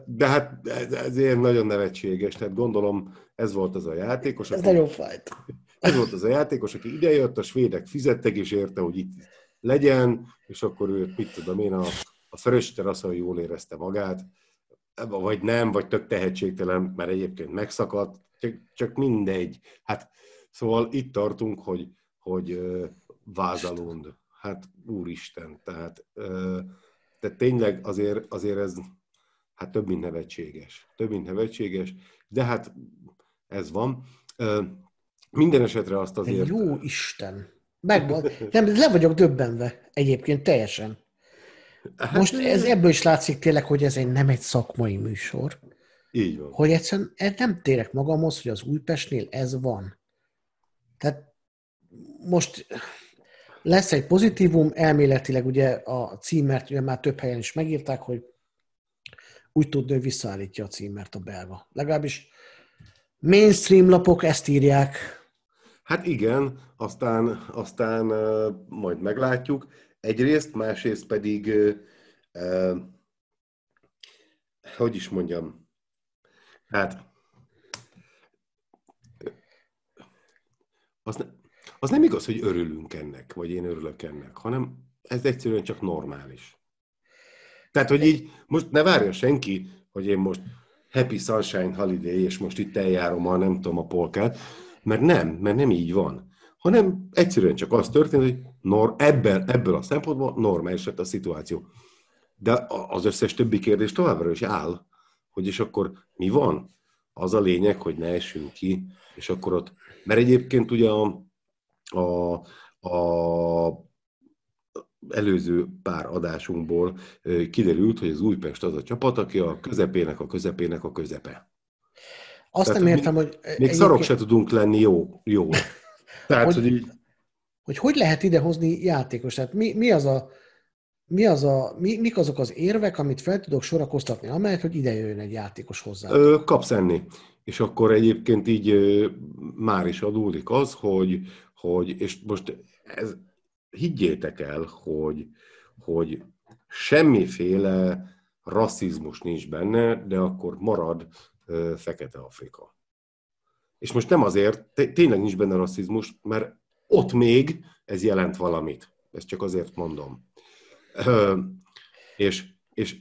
De hát ez, ilyen nagyon nevetséges, tehát gondolom ez volt az a játékos. Ez aki, nagyon fajt. Ez volt az a játékos, aki idejött, a svédek fizettek és érte, hogy itt legyen, és akkor őt, mit tudom én, a, a Fröster azt, hogy jól érezte magát, vagy nem, vagy tök tehetségtelen, mert egyébként megszakadt, csak, csak mindegy. Hát szóval itt tartunk, hogy, hogy vázalond. Hát úristen, tehát, tehát tényleg azért, azért ez hát több, mint nevetséges. Több, mint nevetséges, de hát ez van. Minden esetre azt azért... Jó Isten! Megvan. Nem, le vagyok döbbenve egyébként teljesen. Hát- most ez ebből is látszik tényleg, hogy ez egy, nem egy szakmai műsor. Így van. Hogy egyszerűen e- nem térek magamhoz, hogy az Újpestnél ez van. Tehát most lesz egy pozitívum, elméletileg ugye a címert ugye már több helyen is megírták, hogy úgy tudni, hogy visszaállítja a címert a belga. Legalábbis mainstream lapok ezt írják. Hát igen, aztán, aztán majd meglátjuk. Egyrészt, másrészt pedig, eh, hogy is mondjam, hát az, ne, az nem igaz, hogy örülünk ennek, vagy én örülök ennek, hanem ez egyszerűen csak normális. Tehát, hogy így most ne várja senki, hogy én most Happy Sunshine Holiday, és most itt eljárom a nem tudom a polkát, mert nem, mert nem így van. Hanem egyszerűen csak az történt, hogy nor, ebből, ebből a szempontból normális lett a szituáció. De az összes többi kérdés továbbra is áll, hogy és akkor mi van? Az a lényeg, hogy ne esünk ki, és akkor ott, mert egyébként ugye a, a, a előző pár adásunkból kiderült, hogy az Újpest az a csapat, aki a közepének a közepének a közepe. Azt Tehát nem értem, még, hogy... Még egyébként... szarok se tudunk lenni jó, jó. Tehát, hogy, hogy, így... hogy hogy lehet idehozni játékos? Tehát mi, mi az a, mi az a, mi, mik azok az érvek, amit fel tudok sorakoztatni, amelyet, hogy ide jöjjön egy játékos hozzá? kapsz enni. És akkor egyébként így már is adódik az, hogy, hogy és most ez, higgyétek el, hogy, hogy semmiféle rasszizmus nincs benne, de akkor marad Fekete Afrika. És most nem azért, tényleg nincs benne rasszizmus, mert ott még ez jelent valamit. Ezt csak azért mondom. És, és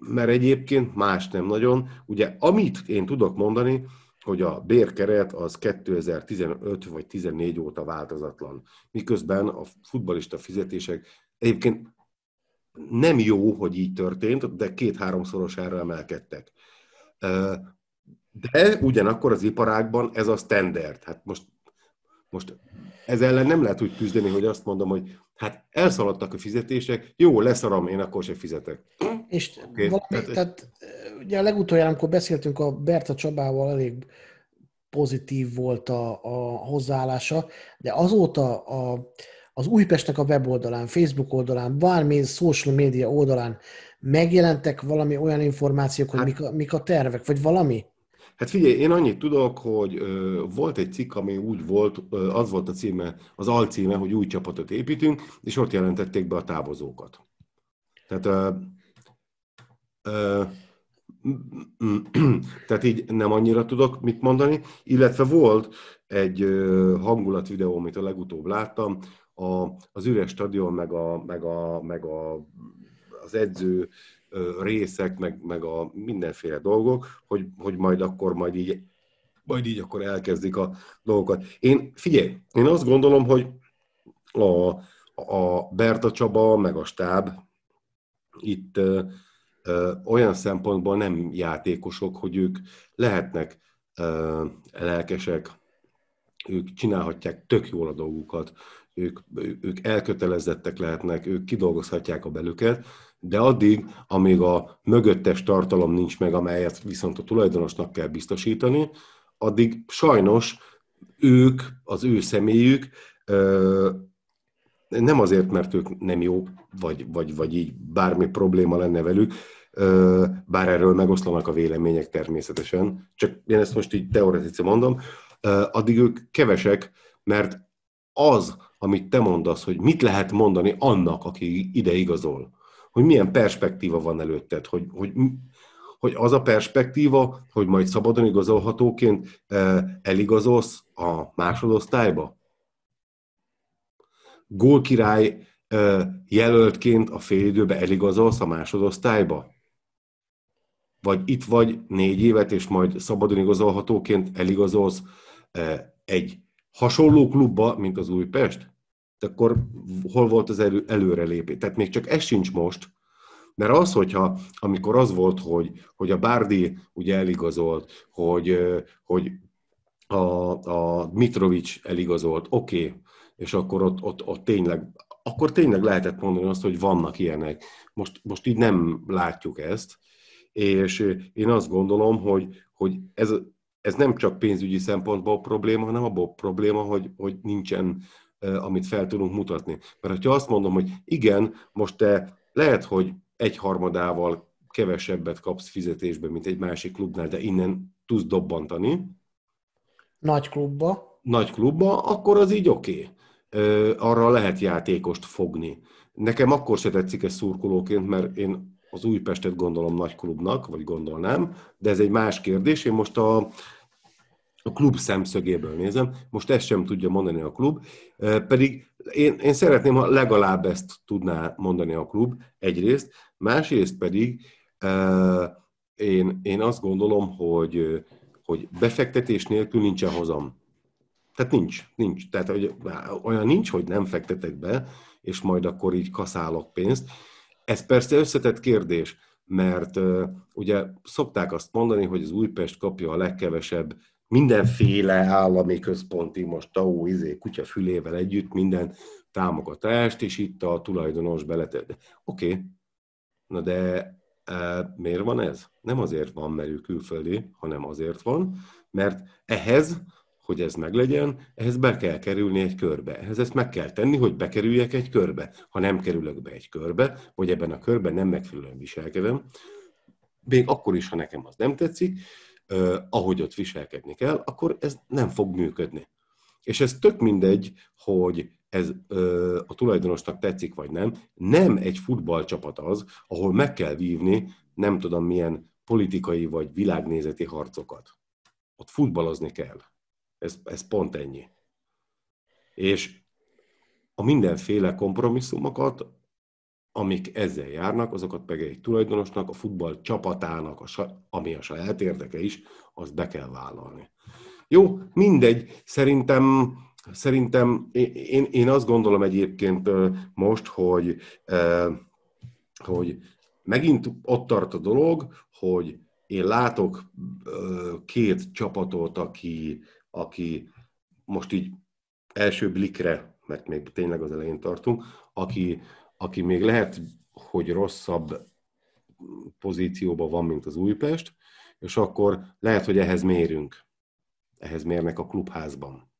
mert egyébként más nem nagyon. Ugye, amit én tudok mondani, hogy a bérkeret az 2015 vagy 14 óta változatlan. Miközben a futbalista fizetések egyébként nem jó, hogy így történt, de két-háromszorosára emelkedtek. De ugyanakkor az iparágban ez a standard. Hát most most ez ellen nem lehet úgy küzdeni, hogy azt mondom, hogy hát elszaladtak a fizetések, jó, leszaram, én akkor se fizetek. És okay. valami, tehát, tehát, ugye a legutoljára, amikor beszéltünk a Berta Csabával, elég pozitív volt a, a hozzáállása, de azóta a, az Újpestnek a weboldalán, Facebook oldalán, bármilyen social media oldalán megjelentek valami olyan információk, hogy hát, mik, a, mik a tervek, vagy valami? Hát figyelj, én annyit tudok, hogy ö, volt egy cikk, ami úgy volt, ö, az volt a címe, az alcíme, hogy új csapatot építünk, és ott jelentették be a távozókat. Tehát, ö, ö, <clears throat> tehát így nem annyira tudok mit mondani, illetve volt egy hangulat videó, amit a legutóbb láttam, a, az üres stadion, meg, a, meg, a, meg a, az edző részek, meg, meg a mindenféle dolgok, hogy, hogy majd akkor majd így, majd így akkor elkezdik a dolgokat. Én, figyelj, én azt gondolom, hogy a, a Berta Csaba, meg a stáb itt ö, ö, olyan szempontból nem játékosok, hogy ők lehetnek ö, lelkesek, ők csinálhatják tök jól a dolgukat, ők, ők elkötelezettek lehetnek, ők kidolgozhatják a belüket, de addig, amíg a mögöttes tartalom nincs meg, amelyet viszont a tulajdonosnak kell biztosítani, addig sajnos ők, az ő személyük nem azért, mert ők nem jó vagy, vagy, vagy így bármi probléma lenne velük, bár erről megoszlanak a vélemények természetesen, csak én ezt most így teoretikusan mondom, addig ők kevesek, mert az, amit te mondasz, hogy mit lehet mondani annak, aki ide igazol, hogy milyen perspektíva van előtted, hogy, hogy, hogy az a perspektíva, hogy majd szabadon igazolhatóként e, eligazolsz a másodosztályba? Gólkirály e, jelöltként a félidőbe eligazolsz a másodosztályba? Vagy itt vagy négy évet, és majd szabadon igazolhatóként eligazolsz e, egy hasonló klubba, mint az Újpest? akkor hol volt az elő, előrelépés? Tehát még csak ez sincs most, mert az, hogyha amikor az volt, hogy, hogy a Bárdi ugye eligazolt, hogy, hogy a, a Mitrovic eligazolt, oké, okay, és akkor ott, ott, ott tényleg, akkor tényleg lehetett mondani azt, hogy vannak ilyenek. Most, most így nem látjuk ezt, és én azt gondolom, hogy, hogy ez, ez nem csak pénzügyi szempontból probléma, hanem abból probléma, hogy, hogy nincsen amit fel tudunk mutatni. Mert ha azt mondom, hogy igen, most te lehet, hogy egyharmadával kevesebbet kapsz fizetésbe, mint egy másik klubnál, de innen tudsz dobbantani. Nagy klubba. Nagy klubba, akkor az így oké. Okay. Arra lehet játékost fogni. Nekem akkor se tetszik ez szurkolóként, mert én az Újpestet gondolom nagy klubnak, vagy gondolnám, de ez egy más kérdés. Én most a, a klub szemszögéből nézem, most ezt sem tudja mondani a klub, pedig én, én szeretném, ha legalább ezt tudná mondani a klub, egyrészt, másrészt pedig én, én azt gondolom, hogy, hogy befektetés nélkül nincsen hozam. Tehát nincs, nincs. Tehát hogy, olyan nincs, hogy nem fektetek be, és majd akkor így kaszálok pénzt. Ez persze összetett kérdés, mert ugye szokták azt mondani, hogy az Újpest kapja a legkevesebb mindenféle állami központi, most tau izé, kutya fülével együtt minden támogatást, és itt a tulajdonos beletett. Oké, okay. na de e, miért van ez? Nem azért van, mert ő külföldi, hanem azért van, mert ehhez, hogy ez meglegyen, ehhez be kell kerülni egy körbe. Ehhez ezt meg kell tenni, hogy bekerüljek egy körbe. Ha nem kerülök be egy körbe, vagy ebben a körben nem megfelelően viselkedem, még akkor is, ha nekem az nem tetszik, ahogy ott viselkedni kell, akkor ez nem fog működni. És ez tök mindegy, hogy ez a tulajdonosnak tetszik vagy nem, nem egy futballcsapat az, ahol meg kell vívni nem tudom milyen politikai vagy világnézeti harcokat. Ott futballozni kell. Ez, ez pont ennyi. És a mindenféle kompromisszumokat amik ezzel járnak, azokat pedig egy tulajdonosnak, a futball csapatának, a sa- ami a saját érdeke is, azt be kell vállalni. Jó, mindegy, szerintem, szerintem én, én azt gondolom egyébként most, hogy, hogy megint ott tart a dolog, hogy én látok két csapatot, aki, aki most így első blikre, mert még tényleg az elején tartunk, aki aki még lehet, hogy rosszabb pozícióban van, mint az Újpest, és akkor lehet, hogy ehhez mérünk. Ehhez mérnek a klubházban.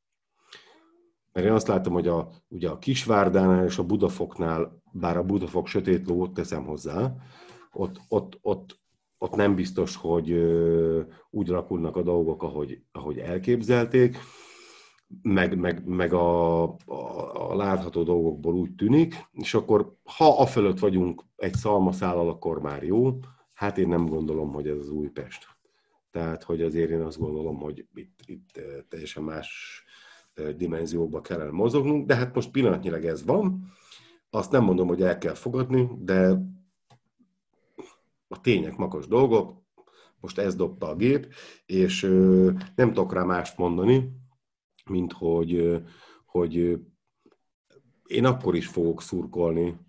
Mert én azt látom, hogy a, ugye a Kisvárdánál és a Budafoknál, bár a Budafok sötét lót teszem hozzá, ott, ott, ott, ott nem biztos, hogy úgy alakulnak a dolgok, ahogy, ahogy elképzelték meg, meg, meg a, a, a látható dolgokból úgy tűnik, és akkor ha a fölött vagyunk egy szalmaszállal, akkor már jó. Hát én nem gondolom, hogy ez az Újpest. Tehát, hogy azért én azt gondolom, hogy itt, itt eh, teljesen más eh, dimenzióba kellene mozognunk, de hát most pillanatnyilag ez van. Azt nem mondom, hogy el kell fogadni, de a tények makos dolgok, most ez dobta a gép, és eh, nem tudok rá mást mondani, mint hogy, hogy én akkor is fogok szurkolni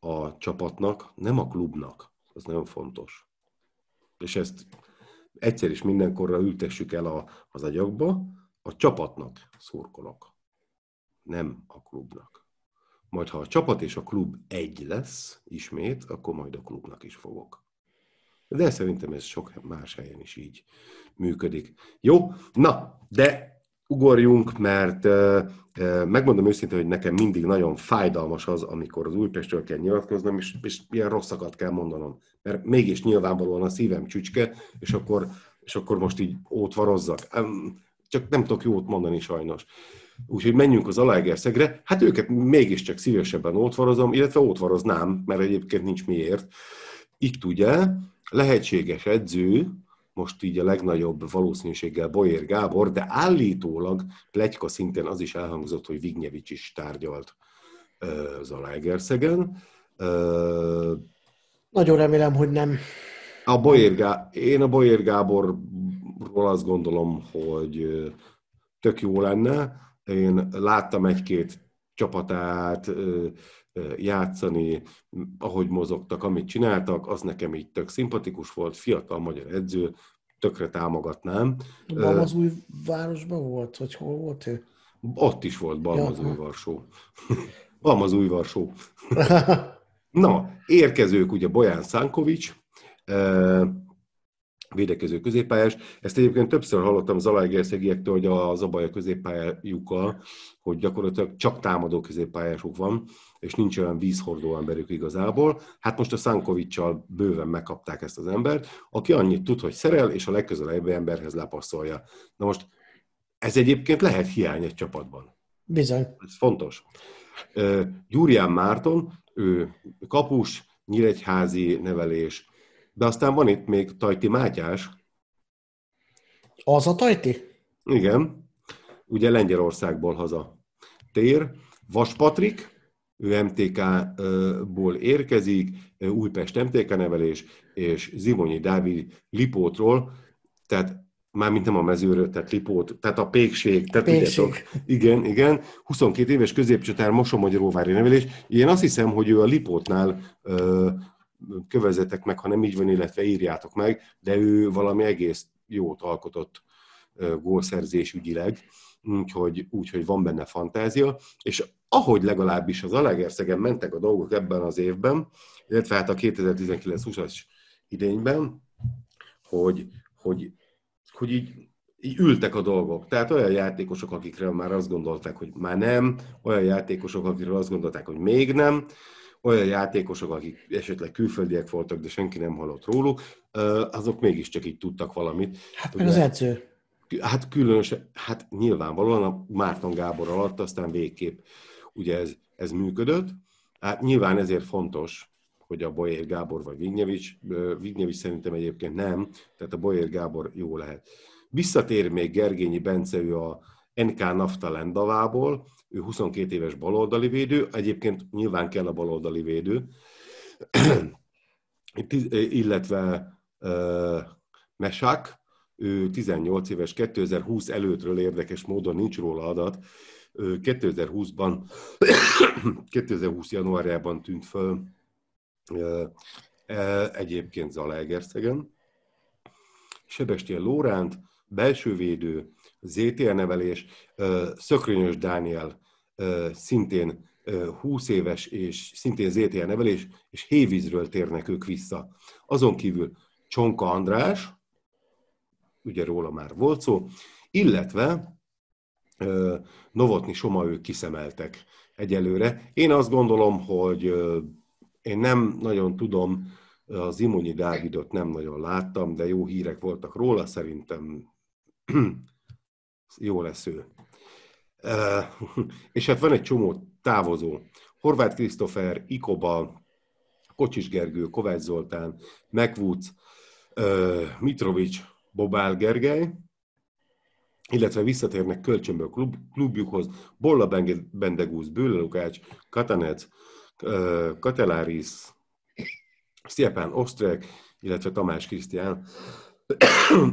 a csapatnak, nem a klubnak. Ez nagyon fontos. És ezt egyszer is mindenkorra ültessük el a, az agyakba, a csapatnak szurkolok, nem a klubnak. Majd ha a csapat és a klub egy lesz ismét, akkor majd a klubnak is fogok. De szerintem ez sok más helyen is így működik. Jó? Na, de ugorjunk, mert megmondom őszintén, hogy nekem mindig nagyon fájdalmas az, amikor az Újpestről kell nyilatkoznom, és, és ilyen rosszakat kell mondanom. Mert mégis nyilvánvalóan a szívem csücske, és akkor, és akkor most így ótvarozzak. Csak nem tudok jót mondani sajnos. Úgyhogy menjünk az Alaegerszegre. Hát őket mégiscsak szívesebben ótvarozom, illetve ótvaroznám, mert egyébként nincs miért. Itt ugye lehetséges edző, most így a legnagyobb valószínűséggel Boyer Gábor, de állítólag plegyka szintén az is elhangzott, hogy Vignyevics is tárgyalt az Zalaegerszegen. Nagyon remélem, hogy nem. A Boyer Gá- Én a Boyer Gáborról azt gondolom, hogy tök jó lenne. Én láttam egy-két csapatát, játszani, ahogy mozogtak, amit csináltak, az nekem így tök szimpatikus volt, fiatal magyar edző, tökre támogatnám. új városban volt, vagy hol volt ő? Ott is volt Balmazújvarsó. Balmazújvarsó. <laughs> <laughs> Na, érkezők ugye Bojan Szánkovics, védekező középpályás. Ezt egyébként többször hallottam Zalaegerszegiektől, hogy az a baj a középpályájukkal, hogy gyakorlatilag csak támadó középpályásuk van, és nincs olyan vízhordó emberük igazából. Hát most a Szankovicsal bőven megkapták ezt az embert, aki annyit tud, hogy szerel, és a legközelebbi emberhez lepasszolja. Na most ez egyébként lehet hiány egy csapatban. Bizony. Ez fontos. Gyurián Márton, ő kapus, nyíregyházi nevelés, de aztán van itt még Tajti Mátyás. Az a Tajti? Igen. Ugye Lengyelországból haza tér. Vas Patrik, ő MTK-ból érkezik, Újpest MTK nevelés, és Zimonyi Dávid Lipótról, tehát mármint nem a mezőről, tehát Lipót, tehát a pékség, tehát pékség. igen, igen, 22 éves középcsatár Mosomagyaróvári nevelés. Én azt hiszem, hogy ő a Lipótnál kövezetek meg, ha nem így van, illetve írjátok meg, de ő valami egész jót alkotott gólszerzés ügyileg, úgyhogy, úgyhogy van benne fantázia, és ahogy legalábbis az Alegerszegen mentek a dolgok ebben az évben, illetve hát a 2019-20-as idényben, hogy, hogy, hogy így, így ültek a dolgok. Tehát olyan játékosok, akikre már azt gondolták, hogy már nem, olyan játékosok, akikre azt gondolták, hogy még nem, olyan játékosok, akik esetleg külföldiek voltak, de senki nem hallott róluk, azok mégiscsak így tudtak valamit. Hát meg az edző. Hát különösen, hát nyilvánvalóan a Márton Gábor alatt aztán végképp ugye ez, ez működött. Hát nyilván ezért fontos, hogy a Bolyér Gábor vagy Vignyevics, Vignyevics szerintem egyébként nem, tehát a Bolyér Gábor jó lehet. Visszatér még Gergényi Bence, ő a NK Nafta Lendavából, ő 22 éves baloldali védő, egyébként nyilván kell a baloldali védő, <clears throat> illetve uh, Mesák, ő 18 éves, 2020 előttről érdekes módon nincs róla adat, 2020-ban, 2020 <coughs> januárjában tűnt föl e, egyébként Zalaegerszegen. Sebestyén Lóránt, belsővédő, ZTL nevelés, Szökrönyös Dániel, szintén 20 éves és szintén ZTL nevelés, és Hévízről térnek ők vissza. Azon kívül Csonka András, ugye róla már volt szó, illetve Novotni Soma ők kiszemeltek egyelőre. Én azt gondolom, hogy én nem nagyon tudom, az Imonyi Dávidot nem nagyon láttam, de jó hírek voltak róla, szerintem <clears throat> jó lesz ő. És hát van egy csomó távozó. Horváth Krisztofer, Ikoba, Kocsis Gergő, Kovács Zoltán, Megwoods, Mitrovics, Bobál Gergely, illetve visszatérnek kölcsönből klub, klubjukhoz, Bolla Bendegúz, Bőle Lukács, Katanec, Katelárisz, Sziapán Osztrák, illetve Tamás Krisztián.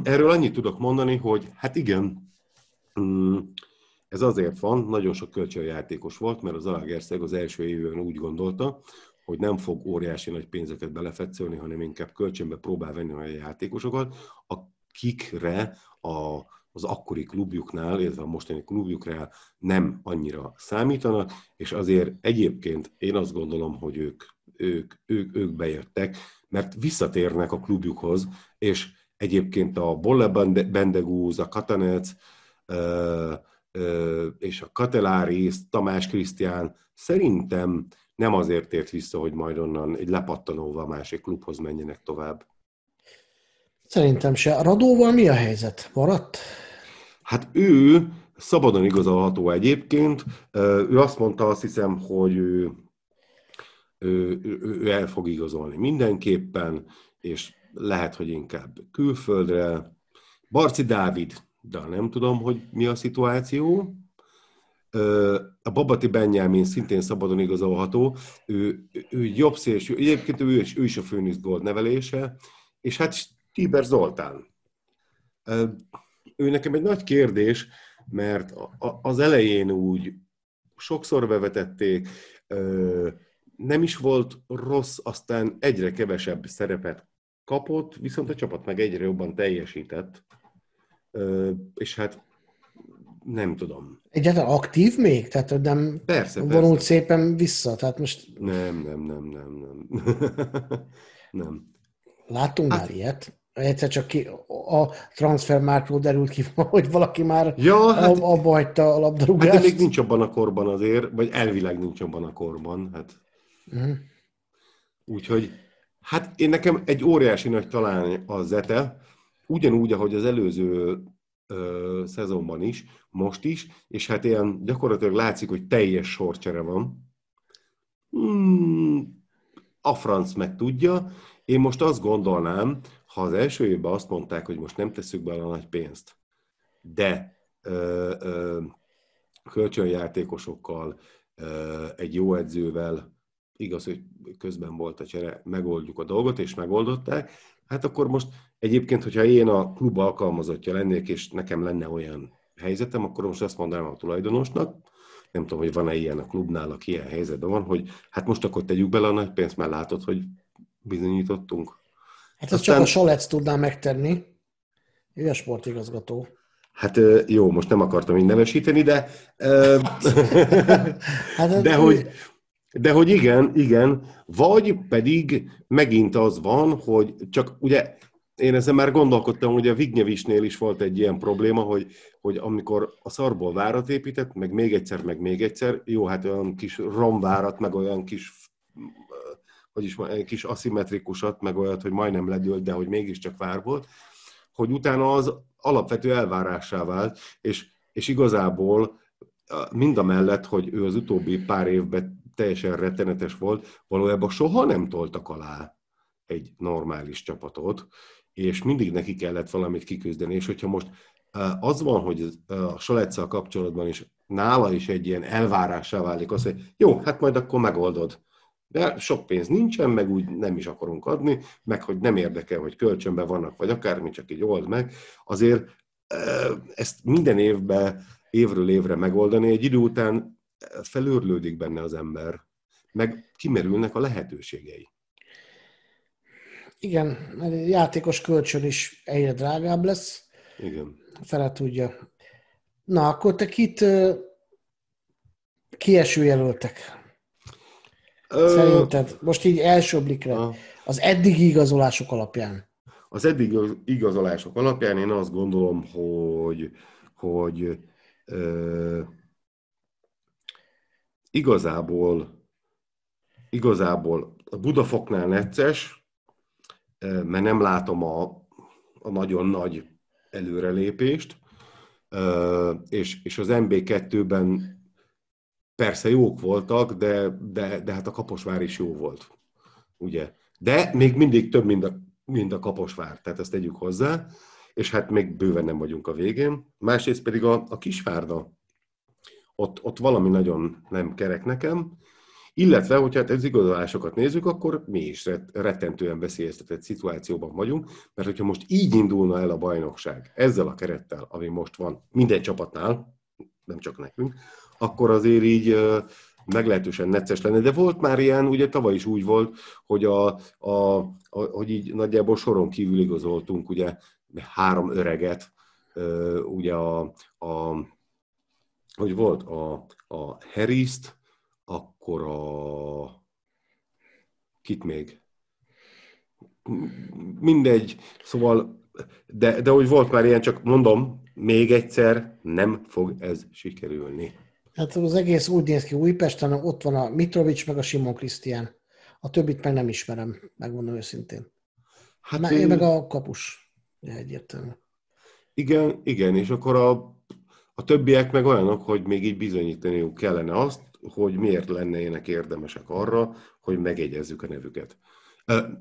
Erről annyit tudok mondani, hogy hát igen, mm, ez azért van, nagyon sok kölcsönjátékos volt, mert az Alagerszeg az első évben úgy gondolta, hogy nem fog óriási nagy pénzeket belefetszölni, hanem inkább kölcsönbe próbál venni olyan játékosokat, akikre a az akkori klubjuknál, illetve a mostani klubjuknál nem annyira számítanak, és azért egyébként én azt gondolom, hogy ők, ők, ők, ők bejöttek, mert visszatérnek a klubjukhoz, és egyébként a Bolle Bendegúz, a Katanec, és a Katelárész, Tamás Krisztián szerintem nem azért tért vissza, hogy majd onnan egy lepattanóval másik klubhoz menjenek tovább. Szerintem se. Radóval mi a helyzet? Maradt? Hát ő szabadon igazolható egyébként. Ő azt mondta, azt hiszem, hogy ő, ő, ő el fog igazolni mindenképpen, és lehet, hogy inkább külföldre. Barci Dávid, de nem tudom, hogy mi a szituáció. A Babati Benyámin szintén szabadon igazolható, ő, ő jobb szélső, egyébként ő is, ő is a Főnix Gold nevelése, és hát Tiber Zoltán ő nekem egy nagy kérdés, mert az elején úgy sokszor bevetették, nem is volt rossz, aztán egyre kevesebb szerepet kapott, viszont a csapat meg egyre jobban teljesített. És hát nem tudom. Egyáltalán aktív még? Tehát nem persze, vonult persze. szépen vissza? Tehát most... Nem, nem, nem, nem, nem. <laughs> nem. Látunk hát, már ilyet? egyszer csak ki, a transfer transfermártól derült ki, <laughs> hogy valaki már ja, hát, abba hagyta a labdarúgást. Hát de még nincs abban a korban azért, vagy elvileg nincs abban a korban. Hát. Uh-huh. Úgyhogy, hát én nekem egy óriási nagy talán a Zete, ugyanúgy, ahogy az előző ö, szezonban is, most is, és hát ilyen gyakorlatilag látszik, hogy teljes sorcsere van. Hmm, a franc meg tudja. Én most azt gondolnám, ha az első évben azt mondták, hogy most nem tesszük bele a nagy pénzt, de ö, ö, kölcsönjátékosokkal, ö, egy jó edzővel, igaz, hogy közben volt a csere, megoldjuk a dolgot, és megoldották, hát akkor most egyébként, hogyha én a klub alkalmazottja lennék, és nekem lenne olyan helyzetem, akkor most azt mondanám a tulajdonosnak, nem tudom, hogy van-e ilyen a klubnál, aki ilyen helyzetben van, hogy hát most akkor tegyük bele a nagy pénzt, mert látod, hogy bizonyítottunk. Hát ezt Aztán... csak a Solec tudná megtenni. Ő a sportigazgató. Hát jó, most nem akartam így nevesíteni, de... <laughs> hát de, hogy, de hogy igen, igen. Vagy pedig megint az van, hogy csak ugye én ezzel már gondolkodtam, hogy a Vignyevisnél is volt egy ilyen probléma, hogy, hogy amikor a szarból várat épített, meg még egyszer, meg még egyszer, jó, hát olyan kis romvárat, meg olyan kis hogy is egy kis aszimmetrikusat, meg olyat, hogy majdnem legyőlt, de hogy mégiscsak vár volt, hogy utána az alapvető elvárásá vált, és, és igazából mind a mellett, hogy ő az utóbbi pár évben teljesen rettenetes volt, valójában soha nem toltak alá egy normális csapatot, és mindig neki kellett valamit kiküzdeni, és hogyha most e, az van, hogy e, a Saletszal kapcsolatban is nála is egy ilyen elvárássá válik az, hogy jó, hát majd akkor megoldod de sok pénz nincsen, meg úgy nem is akarunk adni, meg hogy nem érdekel, hogy kölcsönben vannak, vagy akármi, csak így old meg. Azért ezt minden évben, évről évre megoldani, egy idő után felőrlődik benne az ember, meg kimerülnek a lehetőségei. Igen, a játékos kölcsön is egyre drágább lesz. Igen. Fele tudja. Na, akkor te kit kieső jelöltek? Szerinted most így első blikre, az eddigi igazolások alapján. Az eddigi igazolások alapján én azt gondolom, hogy, hogy ö, igazából igazából a Budafoknál necces, mert nem látom a, a nagyon nagy előrelépést, és, és az MB2-ben persze jók voltak, de, de, de hát a Kaposvár is jó volt, ugye? De még mindig több, mint a, mint a Kaposvár, tehát ezt tegyük hozzá, és hát még bőven nem vagyunk a végén. Másrészt pedig a, a Kisvárda, ott, ott valami nagyon nem kerek nekem, illetve, hogyha hát az igazolásokat nézzük, akkor mi is rettentően veszélyeztetett szituációban vagyunk, mert hogyha most így indulna el a bajnokság, ezzel a kerettel, ami most van minden csapatnál, nem csak nekünk, akkor azért így meglehetősen necces lenne. De volt már ilyen, ugye tavaly is úgy volt, hogy, a, a, a, hogy így nagyjából soron kívül igazoltunk ugye három öreget, ugye a, a hogy volt a, a Harris-t, akkor a... Kit még? Mindegy, szóval, de, de hogy volt már ilyen, csak mondom, még egyszer nem fog ez sikerülni. Hát az egész úgy néz ki Újpesten, ott van a Mitrovics, meg a Simon Krisztián. A többit meg nem ismerem, megmondom őszintén. Hát meg, én... meg a kapus, egyértelmű. Igen, igen, és akkor a, a többiek meg olyanok, hogy még így bizonyítaniuk kellene azt, hogy miért lennének érdemesek arra, hogy megegyezzük a nevüket.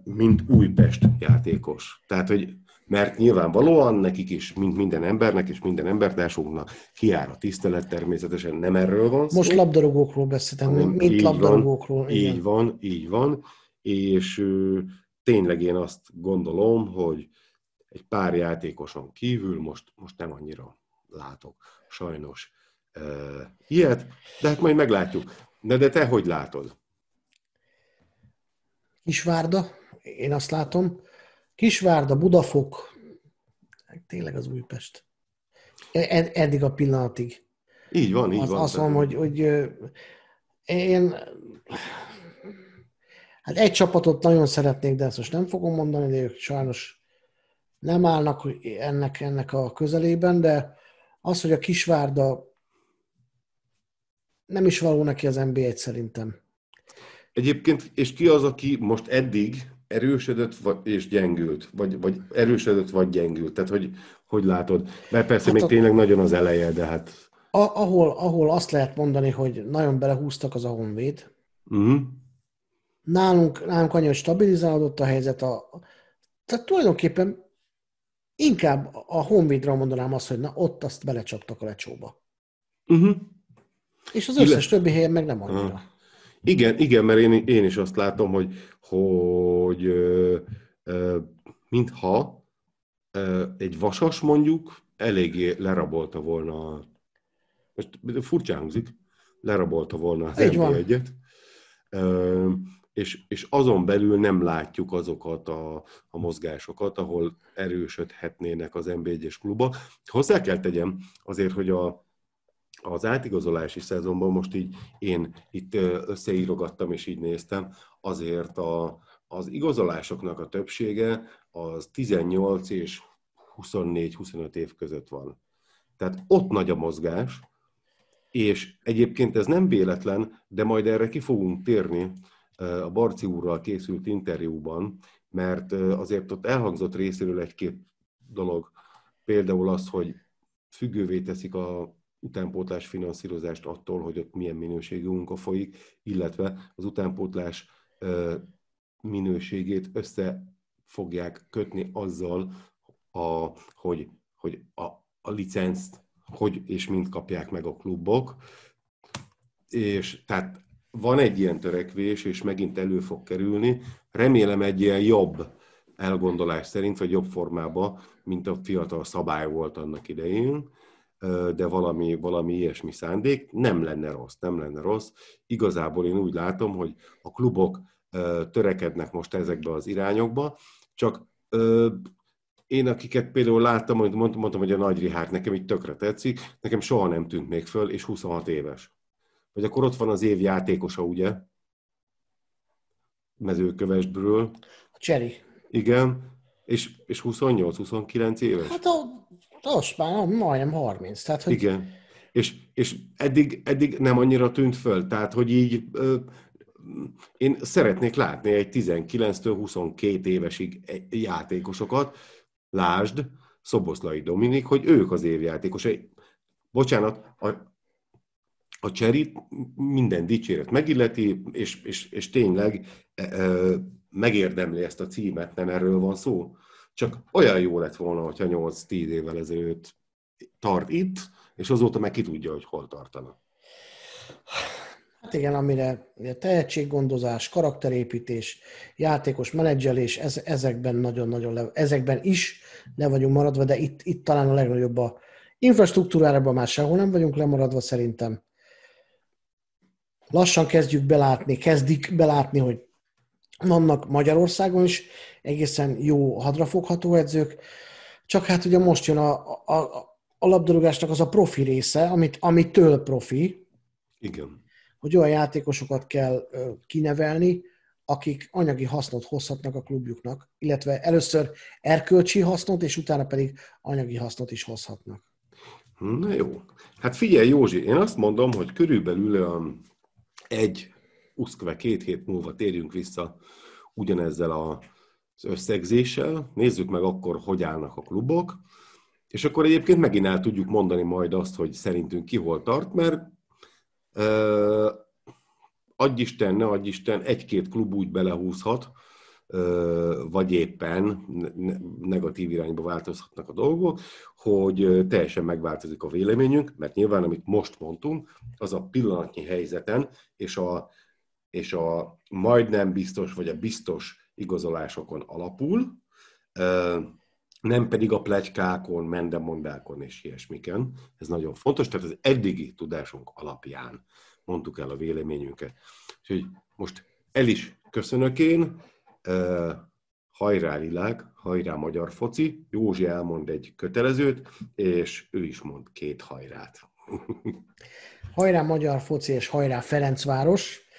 Mint Újpest játékos. Tehát, hogy mert nyilvánvalóan nekik is, mint minden embernek és minden embertársunknak kiár a tisztelet, természetesen nem erről van szó. Most labdarúgókról beszéltem, mint így labdarúgókról. Van, Így van, így van, és ö, tényleg én azt gondolom, hogy egy pár játékoson kívül most, most nem annyira látok sajnos e, ilyet, de hát majd meglátjuk. De, de te hogy látod? Kisvárda, én azt látom. Kisvárda, Budafok, tényleg az Újpest. E- ed, eddig a pillanatig. Így van, így az, van. Azt mondom, hogy, hogy én hát egy csapatot nagyon szeretnék, de ezt most nem fogom mondani, de ők sajnos nem állnak ennek, ennek a közelében, de az, hogy a Kisvárda nem is való neki az NBA-t szerintem. Egyébként, és ki az, aki most eddig erősödött és gyengült, vagy, vagy erősödött, vagy gyengült. Tehát hogy, hogy látod? Mert persze hát még a... tényleg nagyon az eleje, de hát... A, ahol, ahol azt lehet mondani, hogy nagyon belehúztak az a Honvéd, uh-huh. nálunk, nálunk annyira stabilizálódott a helyzet, a, tehát tulajdonképpen inkább a Honvédra mondanám azt, hogy na ott azt belecsaptak a lecsóba. Uh-huh. És az összes többi helyen meg nem annyira. Uh-huh. Igen, igen mert én, én is azt látom, hogy, hogy ö, ö, mintha ö, egy vasas mondjuk eléggé lerabolta volna, most furcsa hangzik, lerabolta volna az egy van. egyet és, és azon belül nem látjuk azokat a, a mozgásokat, ahol erősödhetnének az NB1-es klubok. Hozzá kell tegyem azért, hogy a, az átigazolási szezonban most így én itt összeírogattam és így néztem, azért a, az igazolásoknak a többsége az 18 és 24-25 év között van. Tehát ott nagy a mozgás, és egyébként ez nem véletlen, de majd erre ki fogunk térni a Barci úrral készült interjúban, mert azért ott elhangzott részéről egy-két dolog, például az, hogy függővé teszik a utánpótlás finanszírozást attól, hogy ott milyen minőségű munka folyik, illetve az utánpótlás minőségét össze fogják kötni azzal, a, hogy, hogy a, a licenzt hogy és mint kapják meg a klubok. És tehát van egy ilyen törekvés, és megint elő fog kerülni. Remélem egy ilyen jobb elgondolás szerint, vagy jobb formába, mint a fiatal szabály volt annak idején de valami, valami ilyesmi szándék nem lenne rossz, nem lenne rossz. Igazából én úgy látom, hogy a klubok törekednek most ezekbe az irányokba, csak én akiket például láttam, hogy mondtam, mondtam, hogy a Nagy Rihárd nekem így tökre tetszik, nekem soha nem tűnt még föl, és 26 éves. Vagy akkor ott van az év játékosa, ugye? Mezőkövesből. A Cseri. Igen, és, és 28-29 éves. Hát a most már majdnem 30. Tehát, hogy... Igen. És, és eddig, eddig nem annyira tűnt föl. Tehát, hogy így ö, én szeretnék látni egy 19-től 22 évesig e, játékosokat, lásd, Szoboszlai Dominik, hogy ők az évjátékos. Bocsánat, a, a Cserit minden dicséret megilleti, és, és, és tényleg e, e, megérdemli ezt a címet, nem erről van szó. Csak olyan jó lett volna, hogyha 8-10 évvel ezelőtt tart itt, és azóta meg ki tudja, hogy hol tartana. Hát igen, amire tehetséggondozás, karakterépítés, játékos menedzselés, ez, ezekben nagyon-nagyon le, ezekben is le vagyunk maradva, de itt, itt talán a legnagyobb a infrastruktúrában már sehol nem vagyunk lemaradva szerintem. Lassan kezdjük belátni, kezdik belátni, hogy vannak Magyarországon is egészen jó hadrafogható edzők, csak hát ugye most jön a, a, a labdarúgásnak az a profi része, amit, amitől profi. Igen. Hogy olyan játékosokat kell kinevelni, akik anyagi hasznot hozhatnak a klubjuknak, illetve először erkölcsi hasznot, és utána pedig anyagi hasznot is hozhatnak. Na jó. Hát figyelj, Józsi, én azt mondom, hogy körülbelül egy uszkve két hét múlva térjünk vissza ugyanezzel az összegzéssel, nézzük meg akkor, hogy állnak a klubok, és akkor egyébként megint el tudjuk mondani majd azt, hogy szerintünk ki hol tart, mert ö, adj Isten, ne adj Isten, egy-két klub úgy belehúzhat, vagy éppen negatív irányba változhatnak a dolgok, hogy teljesen megváltozik a véleményünk, mert nyilván amit most mondtunk, az a pillanatnyi helyzeten és a és a majdnem biztos vagy a biztos igazolásokon alapul, nem pedig a plegykákon, mendemondákon és ilyesmiken. Ez nagyon fontos, tehát az eddigi tudásunk alapján mondtuk el a véleményünket. Úgyhogy most el is köszönök én, hajrá világ, hajrá magyar foci, Józsi elmond egy kötelezőt, és ő is mond két hajrát. hajrá magyar foci és hajrá Ferencváros!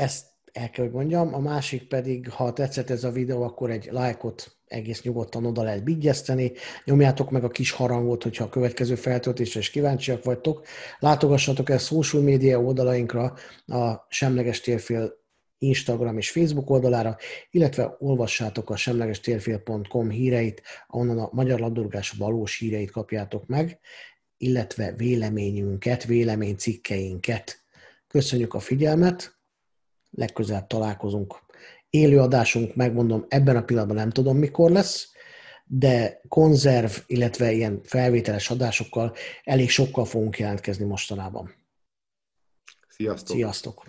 ezt el kell, hogy mondjam. A másik pedig, ha tetszett ez a videó, akkor egy lájkot egész nyugodtan oda lehet bigyeszteni. Nyomjátok meg a kis harangot, hogyha a következő feltöltésre is kíváncsiak vagytok. Látogassatok el social média oldalainkra, a Semleges Térfél Instagram és Facebook oldalára, illetve olvassátok a semlegestérfél.com híreit, ahonnan a magyar labdarúgás valós híreit kapjátok meg, illetve véleményünket, véleménycikkeinket. Köszönjük a figyelmet, legközelebb találkozunk. Élőadásunk, megmondom, ebben a pillanatban nem tudom, mikor lesz, de konzerv, illetve ilyen felvételes adásokkal elég sokkal fogunk jelentkezni mostanában. Sziasztok! Sziasztok!